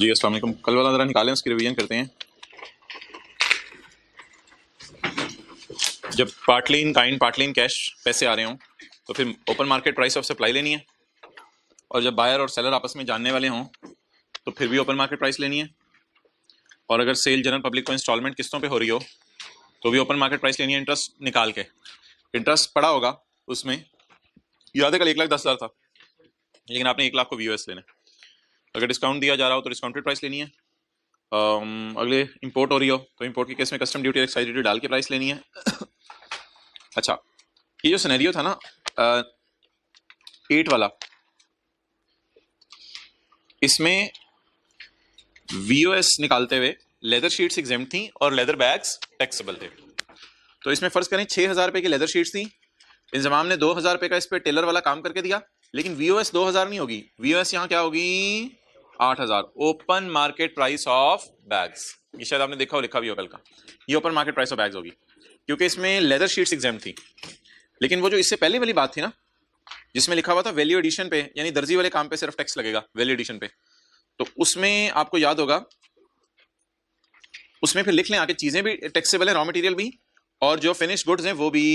जी असल कल वाला ज़रा निकालें उसकी रिवीजन करते हैं जब partly in kind partly in cash पैसे आ रहे हों तो फिर open market price of supply लेनी है और जब बायर और सेलर आपस में जानने वाले हों तो फिर भी ओपन मार्केट प्राइस लेनी है और अगर सेल जनरल पब्लिक को इंस्टॉलमेंट किस्तों पे हो रही हो तो भी ओपन मार्केट प्राइस लेनी है इंटरेस्ट निकाल के इंटरेस्ट पड़ा होगा उसमें याद है कल एक लाख दस हज़ार था लेकिन आपने एक लाख को वी लेना है अगर डिस्काउंट दिया जा रहा हो तो डिस्काउंटेड प्राइस लेनी है um, अगले इंपोर्ट हो रही हो तो इंपोर्ट के केस में कस्टम ड्यूटी एक्साइज ड्यूटी डाल के प्राइस लेनी है अच्छा ये जो सिनेरियो था ना एट वाला इसमें वीओएस निकालते हुए लेदर शीट्स एग्जाम थी और लेदर बैग्स टैक्सेबल थे तो इसमें फर्ज करें छह हज़ार रुपए की लेदर शीट्स थी इंजमाम ने दो हज़ार रुपये का इस पर टेलर वाला काम करके दिया लेकिन वी ओ एस दो हजार नहीं होगी वी ओ एस यहां क्या होगी आठ हजार open market price of bags ये शायद आपने देखा हो लिखा भी हो कल का ये open market price of bags होगी क्योंकि इसमें लेदर शीट्स एग्जाम थी लेकिन वो जो इससे पहले वाली बात थी ना जिसमें लिखा हुआ था वैल्यू एडिशन पे यानी दर्जी वाले काम पे सिर्फ टैक्स लगेगा वैल्यू एडिशन पे तो उसमें आपको याद होगा उसमें फिर लिख लें आके चीजें भी टैक्सेबल है रॉ मटेरियल भी और जो फिनिश गुड्स हैं वो भी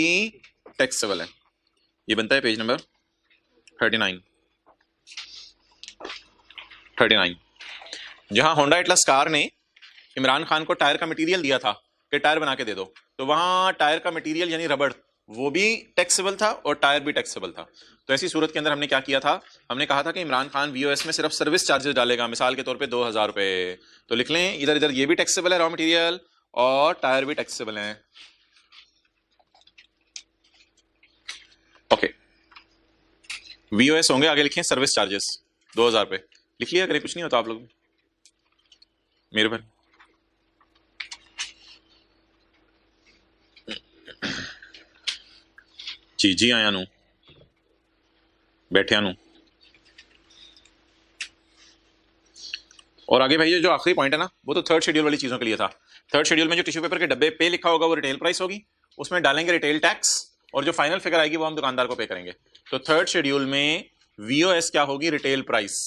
टैक्सेबल है ये बनता है पेज नंबर थर्टी नाइन जहां होंडा एटलस कार ने इमरान खान को टायर का मटेरियल दिया था कि टायर बना के दे दो तो वहां टायर का मटेरियल यानी रबड़ वो भी टैक्सेबल था और टायर भी टैक्सेबल था तो ऐसी सूरत के अंदर हमने क्या किया था हमने कहा था कि इमरान खान वी में सिर्फ सर्विस चार्जेस डालेगा मिसाल के तौर पे दो हज़ार रुपए तो लिख लें इधर इधर ये भी टैक्सेबल है रॉ मटेरियल और टायर भी टैक्सेबल है ओके वीओएस होंगे आगे लिखे सर्विस चार्जेस दो हजार रुपए लिख लिया करें कुछ नहीं होता आप लोग मेरे पर जी जी आया नू बैठे नू और आगे भाई जो आखिरी पॉइंट है ना वो तो थर्ड शेड्यूल वाली चीज़ों के लिए था थर्ड शेड्यूल में जो टिश्यू पेपर के डब्बे पे लिखा होगा वो रिटेल प्राइस होगी उसमें डालेंगे रिटेल टैक्स और जो फाइनल फिगर आएगी वो हम दुकानदार को पे करेंगे तो थर्ड शेड्यूल में एस क्या होगी रिटेल प्राइस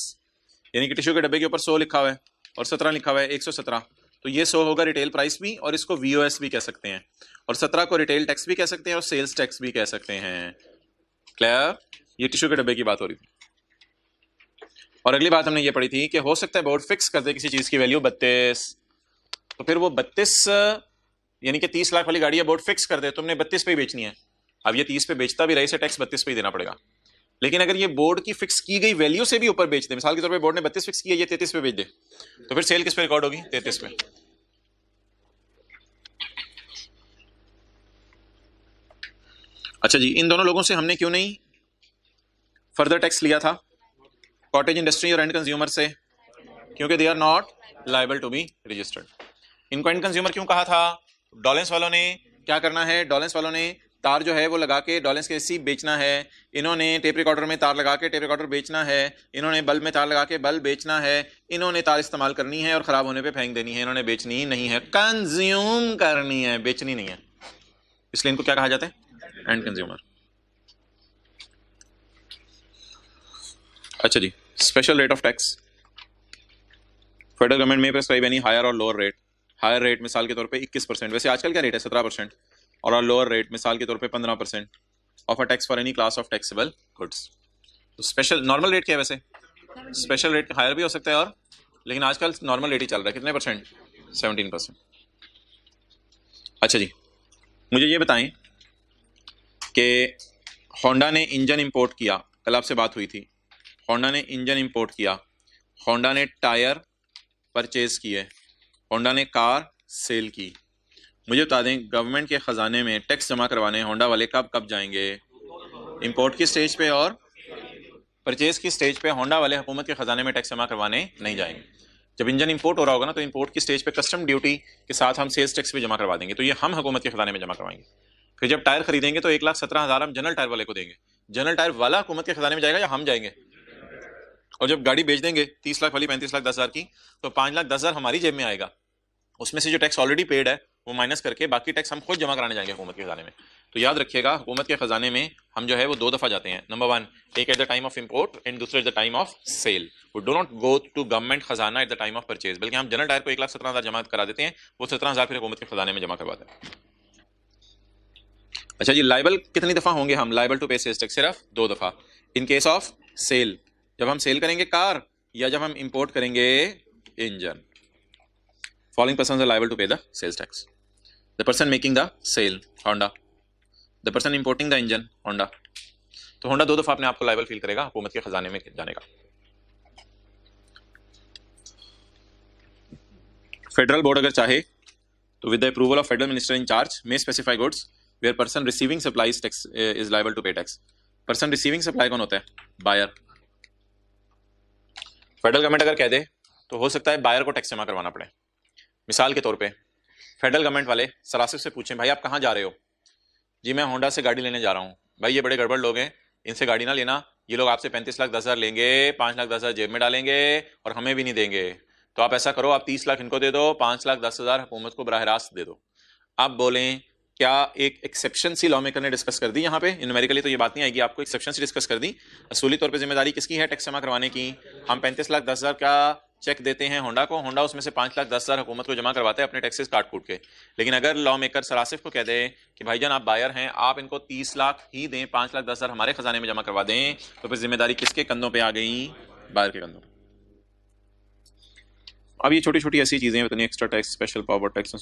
यानी कि टिश्यू के डब्बे के ऊपर सौ लिखा हुआ है और सत्रह लिखा हुआ है एक सौ सत्रह तो ये सौ होगा रिटेल प्राइस भी और इसको एस भी कह सकते हैं और सत्रह को रिटेल टैक्स भी कह सकते हैं और सेल्स टैक्स भी कह सकते हैं क्लियर ये टिश्यू के डब्बे की बात हो रही थी और अगली बात हमने ये पढ़ी थी कि हो सकता है बोर्ड फिक्स कर दे किसी चीज़ की वैल्यू बत्तीस तो फिर वो बत्तीस यानी कि तीस लाख वाली गाड़ी है बोर्ड फिक्स कर दे तुमने तो बत्तीस पे बेचनी है अब ये तीस पे बेचता भी रहे इसे टैक्स बत्तीस पे ही देना पड़ेगा लेकिन अगर ये बोर्ड की फिक्स की गई वैल्यू से भी ऊपर बेच दे मिसाल के तौर पर बोर्ड ने बत्तीस फिक्स किया ये तैतीस पे बेच दे तो फिर सेल किस पे रिकॉर्ड होगी तैतीस पे अच्छा जी इन दोनों लोगों से हमने क्यों नहीं फर्दर टैक्स लिया था कॉटेज इंडस्ट्री और एंड कंज्यूमर से क्योंकि they are not liable to be registered इनको एंड कंज्यूमर क्यों कहा था डॉलेंस वालों ने क्या करना है डॉलेंस वालों ने तार जो है वो लगा के डॉलेंस के सी बेचना है इन्होंने टेप रिकॉर्डर में तार लगा के टेप रिकॉर्डर बेचना है इन्होंने बल्ब में तार लगा के बल्ब बेचना है इन्होंने तार इस्तेमाल करनी है और ख़राब होने पे फेंक देनी है इन्होंने बेचनी ही नहीं है कंज्यूम करनी है बेचनी नहीं है इसलिए इनको क्या कहा जाता है एंड कंज्यूमर अच्छा जी special rate of tax federal government may prescribe any higher or lower rate higher rate मिसाल के तौर पे 21 परसेंट वैसे आजकल क्या रेट है 17 परसेंट और लोअर रेट मिसाल के तौर पे पंद्रह percent of a tax for any class of taxable goods तो स्पेशल नॉर्मल रेट क्या है वैसे स्पेशल रेट हायर भी हो सकता है और लेकिन आजकल नॉर्मल रेट ही चल रहा है कितने परसेंट सेवनटीन परसेंट अच्छा जी मुझे ये बताएं कि होंडा ने इंजन इंपोर्ट किया कल आपसे बात हुई थी होंडा ने इंजन इंपोर्ट किया होंडा ने टायर परचेज़ किए होंडा ने कार सेल की मुझे बता दें गवर्नमेंट के ख़जाने में टैक्स जमा करवाने होंडा वाले कब कब जाएंगे इंपोर्ट की स्टेज पे और परचेज़ की स्टेज पे होंडा वाले हुकूमत के ख़जाने में टैक्स जमा करवाने नहीं जाएंगे जब इंजन इंपोर्ट हो रहा होगा ना तो इंपोर्ट की स्टेज पे कस्टम ड्यूटी के साथ हम सेल्स टैक्स भी जमा करवा देंगे तो ये हम हुकूमत के ख़जाने में जमा करवाएंगे फिर जब टायर खरीदेंगे तो एक लाख सत्रह हज़ार हम जनरल टायर वाले को देंगे जनरल टायर वाला हुकूमत के ख़जाने में जाएगा या हम जाएंगे और जब गाड़ी बेच देंगे तीस लाख वाली पैंतीस लाख दस हज़ार की तो पाँच लाख दस हज़ार हमारी जेब में आएगा उसमें से जो टैक्स ऑलरेडी पेड है वो माइनस करके बाकी टैक्स हम खुद जमा कराने जाएंगे हुकूमत के खजाने में तो याद रखिएगा हुकूमत के खजाने में हम जो है वो दो दफ़ा जाते हैं नंबर वन एक at the time of import and दूसरे at the time of sale वो do not go to government खजाना at the time of purchase बल्कि हम जनरल टायर को एक लाख सत्रह हज़ार जमा करा देते हैं वो सत्रह हज़ार फिर हुकूमत के खजाने में जमा करवाते हैं अच्छा जी लाइबल कितनी दफ़ा होंगे हम liable to pay sales tax सिर्फ दो दफ़ा इन केस ऑफ सेल जब हम सेल करेंगे कार या जब हम इम्पोर्ट करेंगे engine following person are liable to pay the sales tax the person making the sale honda the person importing the engine honda तो होंडा दो दफा अपने आपको लाइबल फील करेगा हुकूमत के खजाने में जाने का फेडरल बोर्ड अगर चाहे तो with the approval of federal minister in charge may specify goods where person receiving supplies tax is liable to pay tax person receiving supply कौन होता है बायर फेडरल गवर्नमेंट अगर कह दे तो हो सकता है बायर को टैक्स जमा करवाना पड़े मिसाल के तौर पे फेडरल गवर्नमेंट वाले सरासिफ से पूछें भाई आप कहाँ जा रहे हो जी मैं होंडा से गाड़ी लेने जा रहा हूँ भाई ये बड़े गड़बड़ लोग हैं इनसे गाड़ी ना लेना ये लोग आपसे पैंतीस लाख दस हज़ार लेंगे पाँच लाख दस हज़ार जेब में डालेंगे और हमें भी नहीं देंगे तो आप ऐसा करो आप तीस लाख इनको दे दो पाँच लाख दस हज़ार हुकूमत को बरह रास्त दे दो आप बोलें क्या एक एक्सेप्शन सी लॉ मेकर ने डिस्कस कर दी यहाँ पे लिए तो ये बात नहीं आएगी आपको एक्सेप्शन से डिस्कस कर दी असूली तौर पे जिम्मेदारी किसकी है टैक्स जमा करवाने की हम पैंतीस लाख दस हज़ार का चेक देते हैं होंडा को होंडा उसमें से पाँच लाख दस हज़ार हुकूमत को जमा करवाते हैं अपने टैक्सेस काट कूट के लेकिन अगर लॉ मेकर सरासिफ को कह दें कि भाईजान आप बायर हैं आप इनको तीस लाख ही दें पाँच लाख दस हज़ार हमारे खजाने में जमा करवा दें तो फिर जिम्मेदारी किसके कंधों पर आ गई बायर के कंधों अब ये छोटी छोटी ऐसी चीज़ें बतानी extra tax special power tax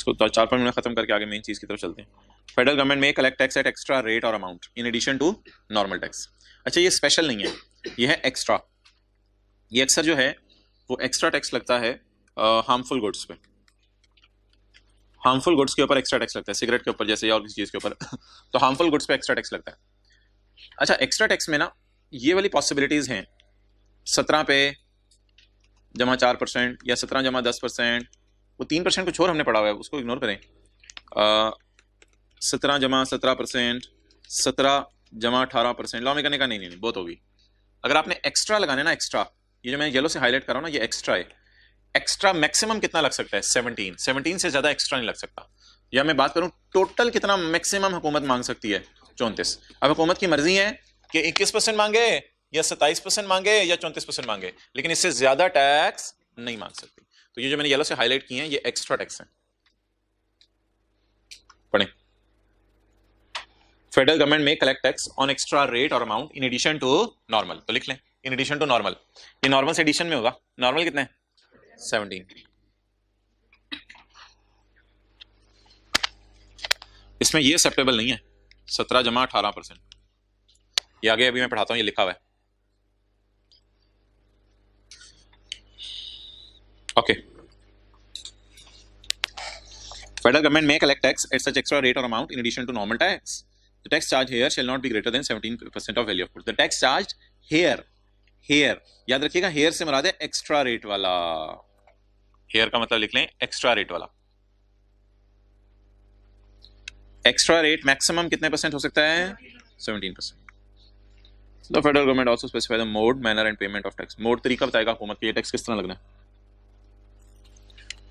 इसको तो चार पाँच मिनट खत्म करके आगे मेन चीज़ की तरफ चलते हैं federal government may collect tax at extra rate or amount in addition to normal tax अच्छा ये स्पेशल नहीं है ये है एक्स्ट्रा ये अक्सर जो है वो एक्स्ट्रा टैक्स लगता है हार्मफुल गुड्स पे हार्मफुल गुड्स के ऊपर एक्स्ट्रा टैक्स लगता है सिगरेट के ऊपर जैसे या और किसी चीज़ के ऊपर तो हार्मफुल गुड्स पे एक्स्ट्रा टैक्स लगता है अच्छा एक्स्ट्रा टैक्स में ना ये वाली पॉसिबिलिटीज़ हैं सत्रह पे जमा चार परसेंट या सत्रह जमा दस परसेंट वो तीन परसेंट कुछ और हमने पढ़ा हुआ है उसको इग्नोर करें सत्रह जमा सत्रह परसेंट सत्रह जमा अठारह परसेंट लॉ में करने का नहीं नहीं, नहीं बहुत होगी अगर आपने एक्स्ट्रा लगाने ना एक्स्ट्रा ये जो मैं येलो से हाईलाइट कर रहा हूँ ना ये एक्स्ट्रा है एक्स्ट्रा मैक्सिमम कितना लग सकता है सेवनटीन सेवनटीन से ज़्यादा एक्स्ट्रा नहीं लग सकता या मैं बात करूँ टोटल कितना मैक्सिमम हुकूमत मांग सकती है चौंतीस अब हुकूमत की मर्जी है कि इक्कीस परसेंट मांगे या सत्ताईस परसेंट मांगे या चौंतीस परसेंट मांगे लेकिन इससे ज़्यादा टैक्स नहीं मांग सकती तो ये जो मैंने येलो से हाईलाइट किए हैं ये एक्स्ट्रा टैक्स है federal government may collect tax on extra rate or amount in addition to normal तो लिख लें इन एडिशन टू नॉर्मल ये नॉर्मल से एडिशन में होगा नॉर्मल कितने सेवनटीन इसमें ये एक्सेप्टेबल नहीं है सत्रह जमा अठारह परसेंट ये आगे अभी मैं पढ़ाता हूं ये लिखा हुआ है okay federal government may collect tax at such extra rate or amount in addition to normal tax the tax charged here shall not be greater than seventeen percent of value of the tax charged here here याद रखिएगा here से मरा दे extra rate वाला here का मतलब लिख लें एक्स्ट्रा रेट वाला एक्स्ट्रा रेट मैक्सिमम कितने परसेंट हो सकता है seventeen percent the federal government also specify the mode manner and payment of tax mode तरीका बताएगा हुकूमत के ये टैक्स किस तरह लगना है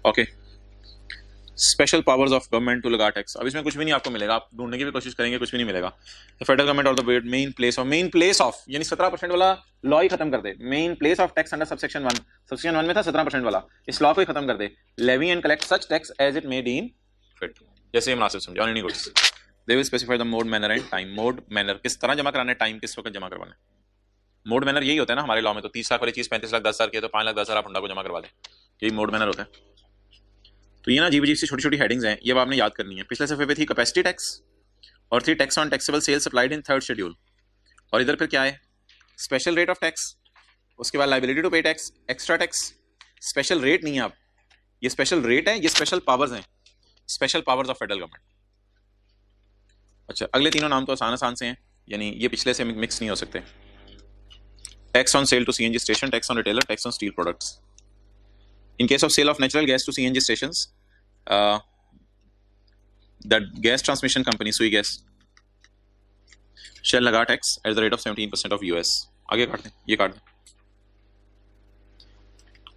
okay okay. Special powers of government to लगा टैक्स अब इसमें कुछ भी नहीं आपको मिलेगा आप ढूंढने की भी कोशिश करेंगे कुछ भी नहीं मिलेगा the federal government of the main place of main place of यानी सत्रह परसेंट वाला लॉ ही खत्म कर दे main place of tax under subsection one subsection one में था सत्रह परसेंट वाला इस लॉ को ही खत्म कर दे levy and collect such tax as it made in fit जैसे मुनासिब समझे on any goods they will specify the mode manner and time mode manner किस तरह जमा कराना है टाइम किस वक्त जमा करवाना है मोड मैनर यही होता है ना हमारे लॉ में तो तीस लाख वाली चीज पैंतीस लाख दस हज़ार की है तो पांच लाख दस हज़ार आप हुंडा को जमा करवा दे यही मोड मैनर होता है तो ये ना अजीब अजीब सी छोटी छोटी हेडिंग्स हैं ये अब आपने याद करनी है पिछले सफ़े पे थी कैपेसिटी टैक्स और थी tax on taxable sales applied in third schedule और इधर फिर क्या है स्पेशल रेट ऑफ टैक्स उसके बाद liability to pay tax extra tax special rate नहीं है आप ये स्पेशल रेट है ये स्पेशल पावर्स हैं special powers of federal government अच्छा अगले तीनों नाम तो आसान आसान से हैं यानी ये पिछले से मिक्स नहीं हो सकते tax on sale to G station tax on retailer tax on steel products in case of sale of natural gas to G stations uh, the gas transmission company sui gas shall laga tax at the rate of 17% of us आगे काट दें ये काट दें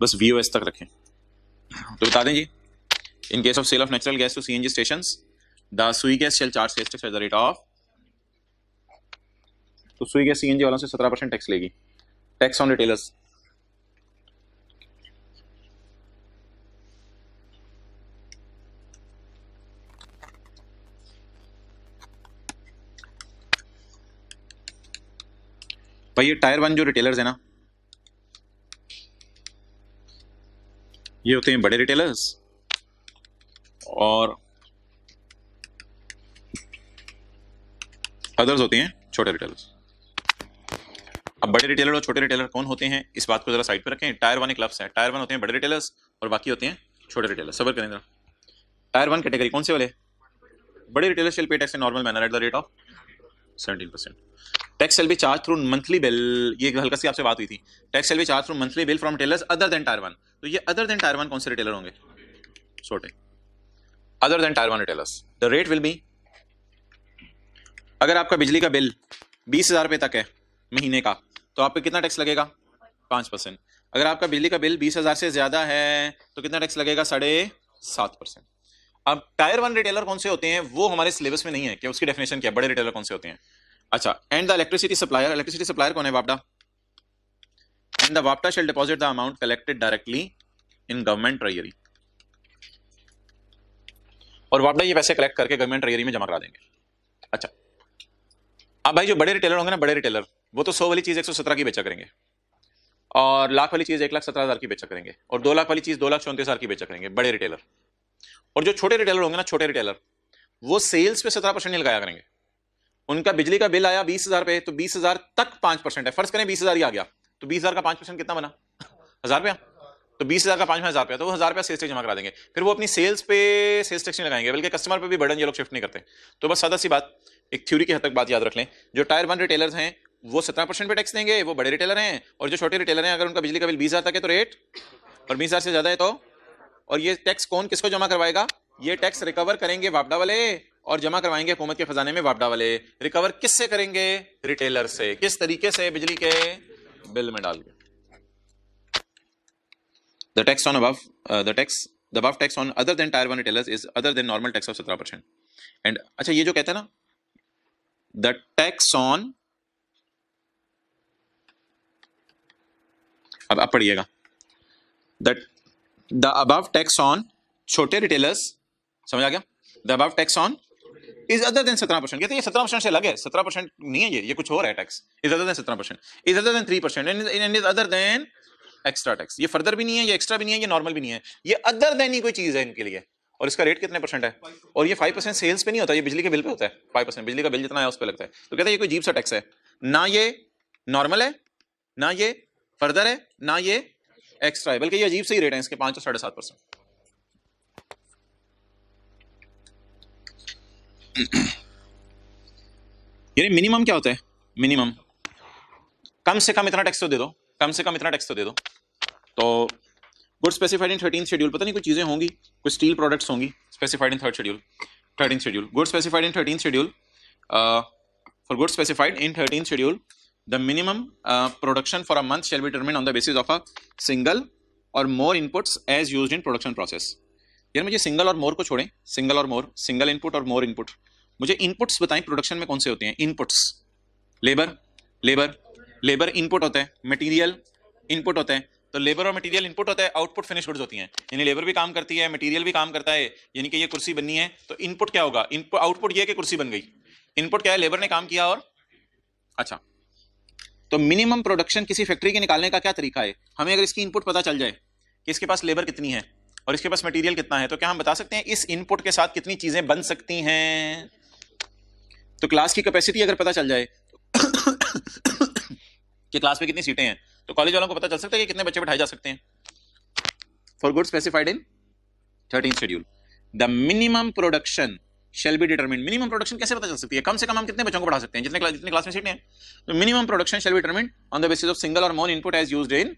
बस we तक रखें तो बता दें जी in case of sale of natural gas to C N G station the Sui gas shall charge gas tax at the rate of तो Sui gas C N G वालों से सत्रह परसेंट टैक्स लेगी टैक्स ऑन रिटेलर्स भाई ये टायर वन जो retailers है ना ये होते हैं बड़े रिटेलर्स और अदर्स होते हैं छोटे रिटेलर्स अब बड़े रिटेलर और छोटे रिटेलर कौन होते हैं इस बात को जरा साइड पर रखें टायर वन एक लफ्स है टायर वन होते हैं बड़े रिटेलर्स और बाकी होते हैं छोटे रिटेलर सबर करें जरा टायर वन कैटेगरी कौन से वाले बड़े retailer shall pay tax normal manner at the rate of seventeen percent tax shall be charge through monthly bill ये हल्का सी आपसे बात हुई थी tax shall be charge through monthly bill from retailers other than tier one तो ये other than tier one कौन से रिटेलर होंगे छोटे other than tier one retailers the rate will be अगर आपका बिजली का बिल बीस हज़ार रुपये तक है महीने का तो आप पे कितना टैक्स लगेगा पाँच परसेंट अगर आपका बिजली का बिल बीस हज़ार से ज़्यादा है तो कितना टैक्स लगेगा साढ़े सात परसेंट अब टायर वन रिटेलर कौन से होते हैं वो हमारे सिलेबस में नहीं है कि उसकी डेफिनेशन क्या बड़े रिटेलर कौन से होते हैं अच्छा and the electricity supplier electricity supplier कौन है वापडा and the वापडा shell deposit the amount collected directly in government treasury और वापडा ये पैसे कलेक्ट करके गवर्नमेंट ट्रेजरी में जमा करा देंगे अच्छा अब भाई जो बड़े रिटेलर होंगे ना बड़े रिटेलर वो तो सौ वाली चीज़ एक सौ सत्रह की बेचा करेंगे और लाख वाली चीज़ एक लाख सत्रह हज़ार की बेचा करेंगे और दो लाख वाली चीज़ दो लाख चौंतीस हज़ार की बेचा करेंगे बड़े रिटेलर और जो छोटे रिटेलर होंगे ना छोटे रिटेलर वो सेल्स पे सत्रह परसेंट नहीं लगाया करेंगे उनका बिजली का बिल आया बीस हजार पे तो बीस हजार तक पांच परसेंट है फर्ज करें बीस हजार ही आ गया तो बीस हजार का पांच परसेंट कितना बना हजार रुपया तो बीस हजार का पांच हजार रुपया तो वो हजार रुपया सेल्स टैक्स जमा करा देंगे फिर वो अपनी सेल्स पे सेल्स टैक्स नहीं लगाएंगे बल्कि कस्टमर पे भी बर्डन ये लोग शिफ्ट नहीं करते तो बस सदा सी बात एक थ्योरी की हद तक बात याद रख लें जो टायर वन रिटेलर हैं वो सत्रह परसेंट पे टैक्स देंगे वो बड़े रिटेलर हैं और जो छोटे रिटेलर हैं अगर उनका बिजली का बिल बीस हजार तक है तो रेट और बीस हजार से ज्यादा है तो और ये टैक्स कौन किसको जमा करवाएगा ये टैक्स रिकवर करेंगे वापडा वाले और जमा करवाएंगे हुकूमत के खजाने में वापडा वाले रिकवर किससे करेंगे रिटेलर से किस तरीके से बिजली के बिल में डाल के the tax on above the tax the above tax on other than tier one retailers is other than normal tax of सत्रह परसेंट एंड अच्छा ये जो कहता है ना द टैक्स ऑन अब आप पढ़िएगा the the above tax on छोटे रिटेलर्स समझ आ गया the above tax on is other than सत्रह परसेंट कहते हैं सत्रह परसेंट से लगे सत्रह परसेंट नहीं है ये ये कुछ और है टैक्स इज अदर देन सत्रह percent is other than three percent and is other than extra tax ये फर्दर भी नहीं है ये एक्स्ट्रा भी नहीं है ये नॉर्मल भी नहीं है ये अदर देन ही कोई चीज़ है इनके लिए और इसका रेट कितने परसेंट है और ये फाइव परसेंट सेल्स पे नहीं होता ये बिजली के बिल पे होता है फाइव परसेंट बिजली का बिल जितना है उस पर लगता है तो कहते हैं ये कोई जीप सा टैक्स है ना ये नॉर्मल है ना ये फर्दर है ना ये एक्स्ट्रा है बल्कि ये अजीब से ही रेट है इसके पाँच और साढ़े सात परसेंट ये मिनिमम क्या होता है मिनिमम कम से कम इतना टैक्स तो दे दो कम से कम इतना टैक्स तो दे दो तो good specified in thirteen schedule पता नहीं कुछ चीज़ें होंगी कुछ स्टील प्रोडक्ट्स होंगी specified in third schedule thirteen schedule good specified in thirteen schedule for good specified in thirteen schedule the minimum production for a month shall be determine on the basis of a single or more inputs as use in production process यार मुझे single or मोर को छोड़ें single or more single input or more input मुझे inputs बताएं production में कौन से होते हैं inputs labour labour labour input होता है मटेरियल इनपुट होता है तो लेबर और मटेरियल इनपुट होता है आउटपुट फिनिश गुड्स होती हैं यानी लेबर भी काम करती है मटेरियल भी काम करता है यानी कि ये कुर्सी बननी है तो इनपुट क्या होगा इनपुट आउटपुट ये कि कुर्सी बन गई इनपुट क्या है लेबर ने काम किया और अच्छा तो मिनिमम प्रोडक्शन किसी फैक्ट्री के निकालने का क्या तरीका है हमें अगर इसकी इनपुट पता चल जाए कि इसके पास लेबर कितनी है और इसके पास मटेरियल कितना है तो क्या हम बता सकते हैं इस इनपुट के साथ कितनी चीजें बन सकती हैं तो क्लास की कैपेसिटी अगर पता चल जाए कि क्लास में कितनी सीटें हैं तो कॉलेज वालों को पता चल सकता है कि कितने बच्चे बैठाए जा सकते हैं for good specified in thirteen schedule the minimum production shall be determine minimum production कैसे पता चल सकती है कम से कम हम कितने बच्चों को पढ़ा सकते हैं जितने क्लास जितने क्लास में सीटें हैं तो minimum production shall be determine on the basis of single और मोन इनपुट एज यूज इन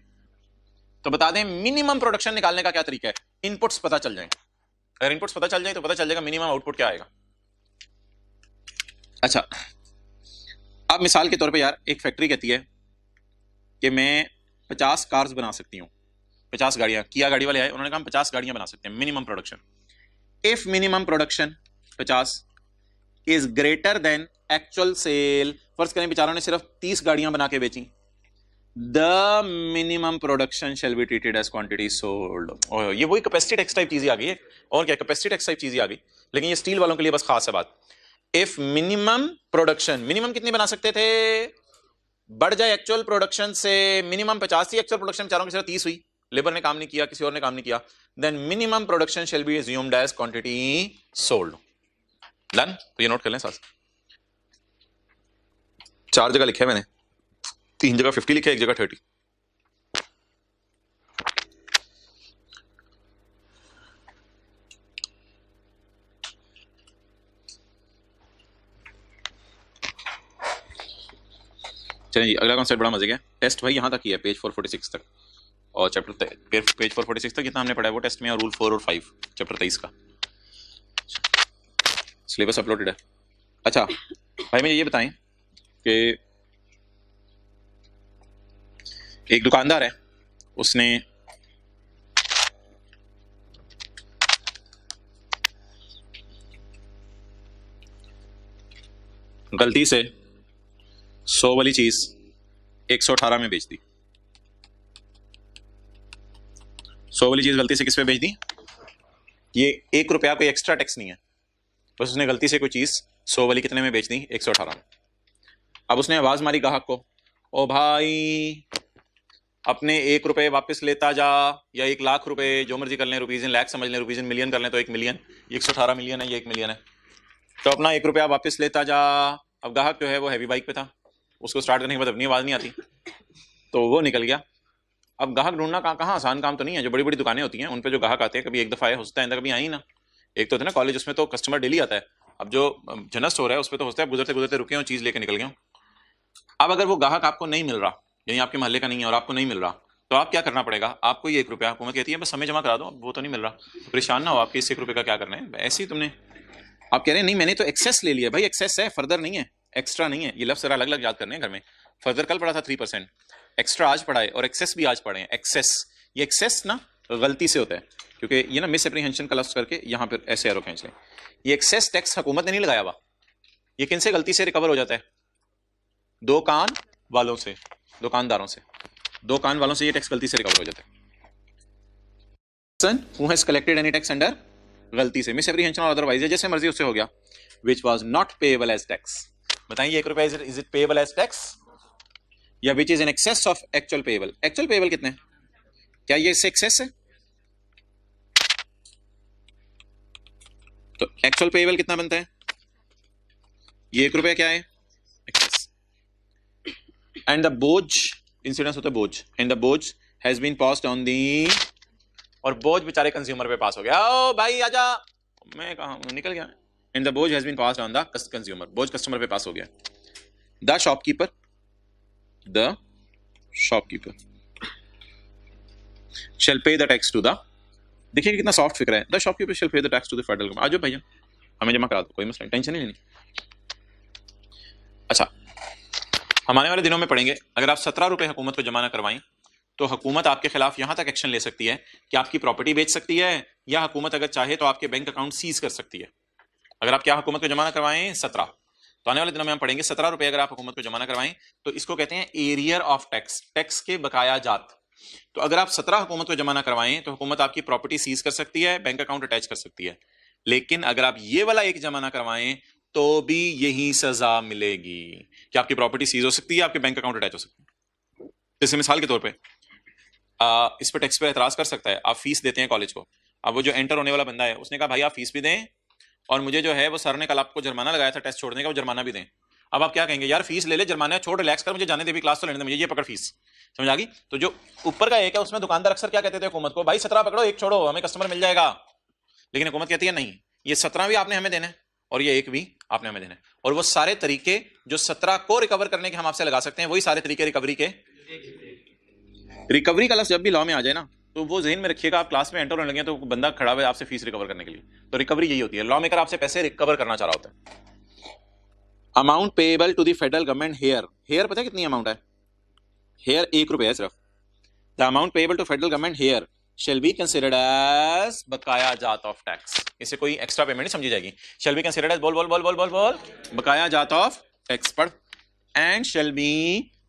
तो बता दें मिनिमम प्रोडक्शन निकालने का क्या तरीका है इनपुट्स पता चल जाए अगर इनपुट्स पता चल जाए तो पता चल जाएगा मिनिमम आउटपुट क्या आएगा अच्छा अब मिसाल के तौर पे यार एक फैक्ट्री कहती है कि मैं पचास कार्स बना सकती हूँ पचास गाड़ियाँ किया गाड़ी वाले आए उन्होंने कहा पचास गाड़ियाँ बना सकते हैं minimum production if minimum production पचास is greater than actual sale first करें बेचारों ने सिर्फ तीस गाड़ियाँ बना के बेची the minimum production shall be treated as quantity sold oh, ये वही कैपेसिटी टेक्स टाइप चीज़ें आ गई है और क्या कैपेसिटी टेक्स टाइप चीज़ें आ गई लेकिन ये steel वालों के लिए बस खास है बात if minimum production minimum कितनी बना सकते थे बढ़ जाए actual production से minimum पचास थी एक्चुअल प्रोडक्शन चारों की सिर्फ तीस हुई लेबर ने काम नहीं किया किसी और ने काम नहीं किया then minimum production shall be assumed as quantity sold done तो ये नोट कर लें सर चार जगह लिखे मैंने तीन जगह फिफ्टी लिखा एक जगह थर्टी चलिए जी अगला कॉन्सेप्ट बड़ा मजे का टेस्ट भाई यहाँ तक ही है पेज फोर फोर्टी सिक्स तक और chapter page four forty six तक जितना हमने पढ़ा है वो टेस्ट में और रूल फोर और फाइव चैप्टर तेईस का सिलेबस अपलोडेड है अच्छा भाई मुझे ये बताएं कि एक दुकानदार है उसने गलती से सौ वाली चीज एक सौ अठारह में बेच दी सौ वाली चीज गलती से किस पे बेच दी ये एक रुपया कोई एक्स्ट्रा टैक्स नहीं है बस उसने गलती से कोई चीज सौ वाली कितने में बेच दी एक सौ अठारह में अब उसने आवाज मारी ग्राहक को ओ भाई अपने एक रुपए वापस लेता जा या एक लाख रुपए जो मर्जी कर लें रुपीज़ इन समझ लें रुपीज़ इन मिलियन कर लें तो एक मिलियन एक सौ अठारह मिलियन है ये एक मिलियन है तो अपना एक रुपया वापस लेता जा अब ग्राहक जो है वो हैवी बाइक पे था उसको स्टार्ट करने के बाद अपनी आवाज़ नहीं आती तो वो निकल गया अब ग्राहक ढूंढना कहाँ कहाँ आसान काम तो नहीं है जो बड़ी बड़ी दुकानें होती हैं उन पर जो गाहक आते हैं कभी एक दफ़ा आए होता है कभी आई ना एक तो होता ना कॉलेज उसमें तो कस्टमर डेली आता है अब जो जनस्ट हो रहा है उस पर तो होता है गुजरते गुजरते रुके हो चीज़ लेकर निकल गए अब अगर वो गाहक आपको नहीं मिल रहा यानी आपके महल्ले का नहीं है और आपको नहीं मिल रहा तो आप क्या करना पड़ेगा आपको ये एक रुपया हुकूमत कहती है बस समय जमा करा दो वो तो नहीं मिल रहा तो परेशान ना हो आपके इस एक रुपये का क्या करना है ऐसे ही तुमने आप कह रहे हैं नहीं मैंने तो एक्सेस ले लिया भाई एक्सेस है फर्दर नहीं है एक्स्ट्रा नहीं है ये लफ्ज़ जरा अलग अलग याद करने हैं घर में फर्दर कल पढ़ा था थ्री परसेंट एक्स्ट्रा आज पढ़ाए और एक्सेस भी आज पढ़े हैं एक्सेस ये एक्सेस ना गलती से होता है क्योंकि ये ना मिस एप्रीहेंशन का लफ्ज़ करके यहाँ पर ऐसे एरो खींच लें ये एक्सेस टैक्स हुकूमत ने नहीं लगाया हुआ ये किन से गलती से रिकवर हो जाता है दो कान वालों से दुकानदारों से दुकान वालों से ये टैक्स गलती से रिकवर हो जाता है person who has collected any tax under गलती से मिस एप्रीहेंशन और अदरवाइज जैसे मर्जी उससे हो गया which was not payable as tax बताइए एक रुपया is it payable as tax या which is in excess of actual payable actual payable कितने क्या ये इससे एक्सेस है तो एक्चुअल पेएबल कितना बनता है ये एक रुपया क्या है एंड द बोज इंसिडेंस होता है बोझ एंड द बोझ has been passed on the और बोझ बेचारे कंज्यूमर पे पास हो गया ओ भाई आजा मैं कहा निकल गया एंड द बोझ has been passed on the consumer बोझ कस्टमर पे पास हो गया the shopkeeper the shopkeeper shall pay the tax to the देखिए कितना सॉफ्ट फिक्र है the shopkeeper shall pay the tax to the federal government आज भैया हमें जमा करा दो कोई मसला टेंशन ही नहीं अच्छा हम आने वाले दिनों में पढ़ेंगे अगर आप सत्रह रुपये हुकूमत को जमा करवाएं तो हुकूमत आपके खिलाफ यहाँ तक एक्शन ले सकती है कि आपकी प्रॉपर्टी बेच सकती है या हुकूमत अगर चाहे तो आपके बैंक अकाउंट सीज कर सकती है अगर आप क्या हुकूमत को जमा करवाएं सत्रह तो आने वाले दिनों में हम पढ़ेंगे सत्रह रुपये अगर आप हुकूमत को जमाना करवाएं तो इसको कहते हैं एरियर ऑफ टैक्स टैक्स के बकाया जात तो अगर आप सत्रह हुकूमत को जमाना करवाएं तो हुकूमत आपकी प्रॉपर्टी सीज कर सकती है बैंक अकाउंट अटैच कर सकती है लेकिन अगर आप ये वाला एक जमा ना करवाएं तो भी यही सजा मिलेगी कि आपकी प्रॉपर्टी सीज हो सकती है आपके बैंक अकाउंट अटैच हो सकता है जैसे मिसाल के तौर पर इस पर टैक्स पे एतराज कर सकता है आप फीस देते हैं कॉलेज को अब वो जो एंटर होने वाला बंदा है उसने कहा भाई आप फीस भी दें और मुझे जो है वो सर ने कल आपको जर्माना लगाया था टेस्ट छोड़ने का वो जुर्माना भी दें अब आप क्या कहेंगे यार फीस ले ले जर्माना छोड़ रिलैक्स कर मुझे जाने दे भी क्लास तो लेने दे मुझे ये पकड़ फीस समझ आ गई तो जो ऊपर का एक है उसमें दुकानदार अक्सर क्या कहते थे हुकूमत को भाई सत्रह पकड़ो एक छोड़ो हमें कस्टमर मिल जाएगा लेकिन हुकूमत कहती है नहीं ये सत्रह भी आपने हमें देना है और ये एक भी आपने हमें देना है और वो सारे तरीके जो सत्रह को रिकवर करने के हम आपसे लगा सकते हैं वही सारे तरीके रिकवरी के रिकवरी का लफ्ज जब भी लॉ में आ जाए ना तो वो जहन में रखिएगा आप क्लास में एंटर होने लगे तो बंदा खड़ा हुआ आपसे फीस रिकवर करने के लिए तो रिकवरी यही होती है लॉ मेकर आपसे पैसे रिकवर करना चाह रहा होता है amount payable to the federal government here here पता है कितनी अमाउंट है हेयर एक रुपया है सिर्फ the amount payable to federal government here shall be considered as बकाया जात ऑफ टैक्स इसे कोई एक्स्ट्रा पेमेंट समझी जाएगी शेल बी कंसिडर्ड एज बोल बोल बोल बोल बोल बोल बकाया जात ऑफ टैक्स पर and shall be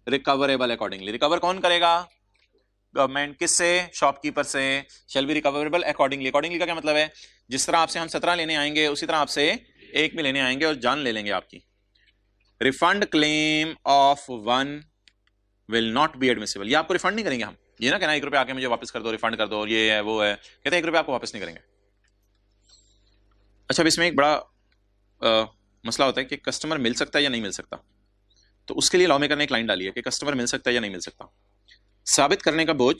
recoverable accordingly recover कौन करेगा गवर्नमेंट किससे शॉपकीपर से shall be recoverable accordingly accordingly का क्या मतलब है जिस तरह आपसे हम सत्रह लेने आएंगे उसी तरह आपसे एक में लेने आएंगे और जान ले लेंगे आपकी refund claim of one will not be admissible ये आपको रिफंड नहीं करेंगे हम ये ना कहना एक रुपया आके मुझे वापस कर दो रिफंड कर दो और ये है वो है कहते हैं एक रुपया आपको वापस नहीं करेंगे अच्छा अब इसमें एक बड़ा आ, मसला होता है कि कस्टमर मिल सकता है या नहीं मिल सकता तो उसके लिए लॉ मेकर ने एक लाइन डाली है कि कस्टमर मिल सकता है या नहीं मिल सकता साबित करने का बोझ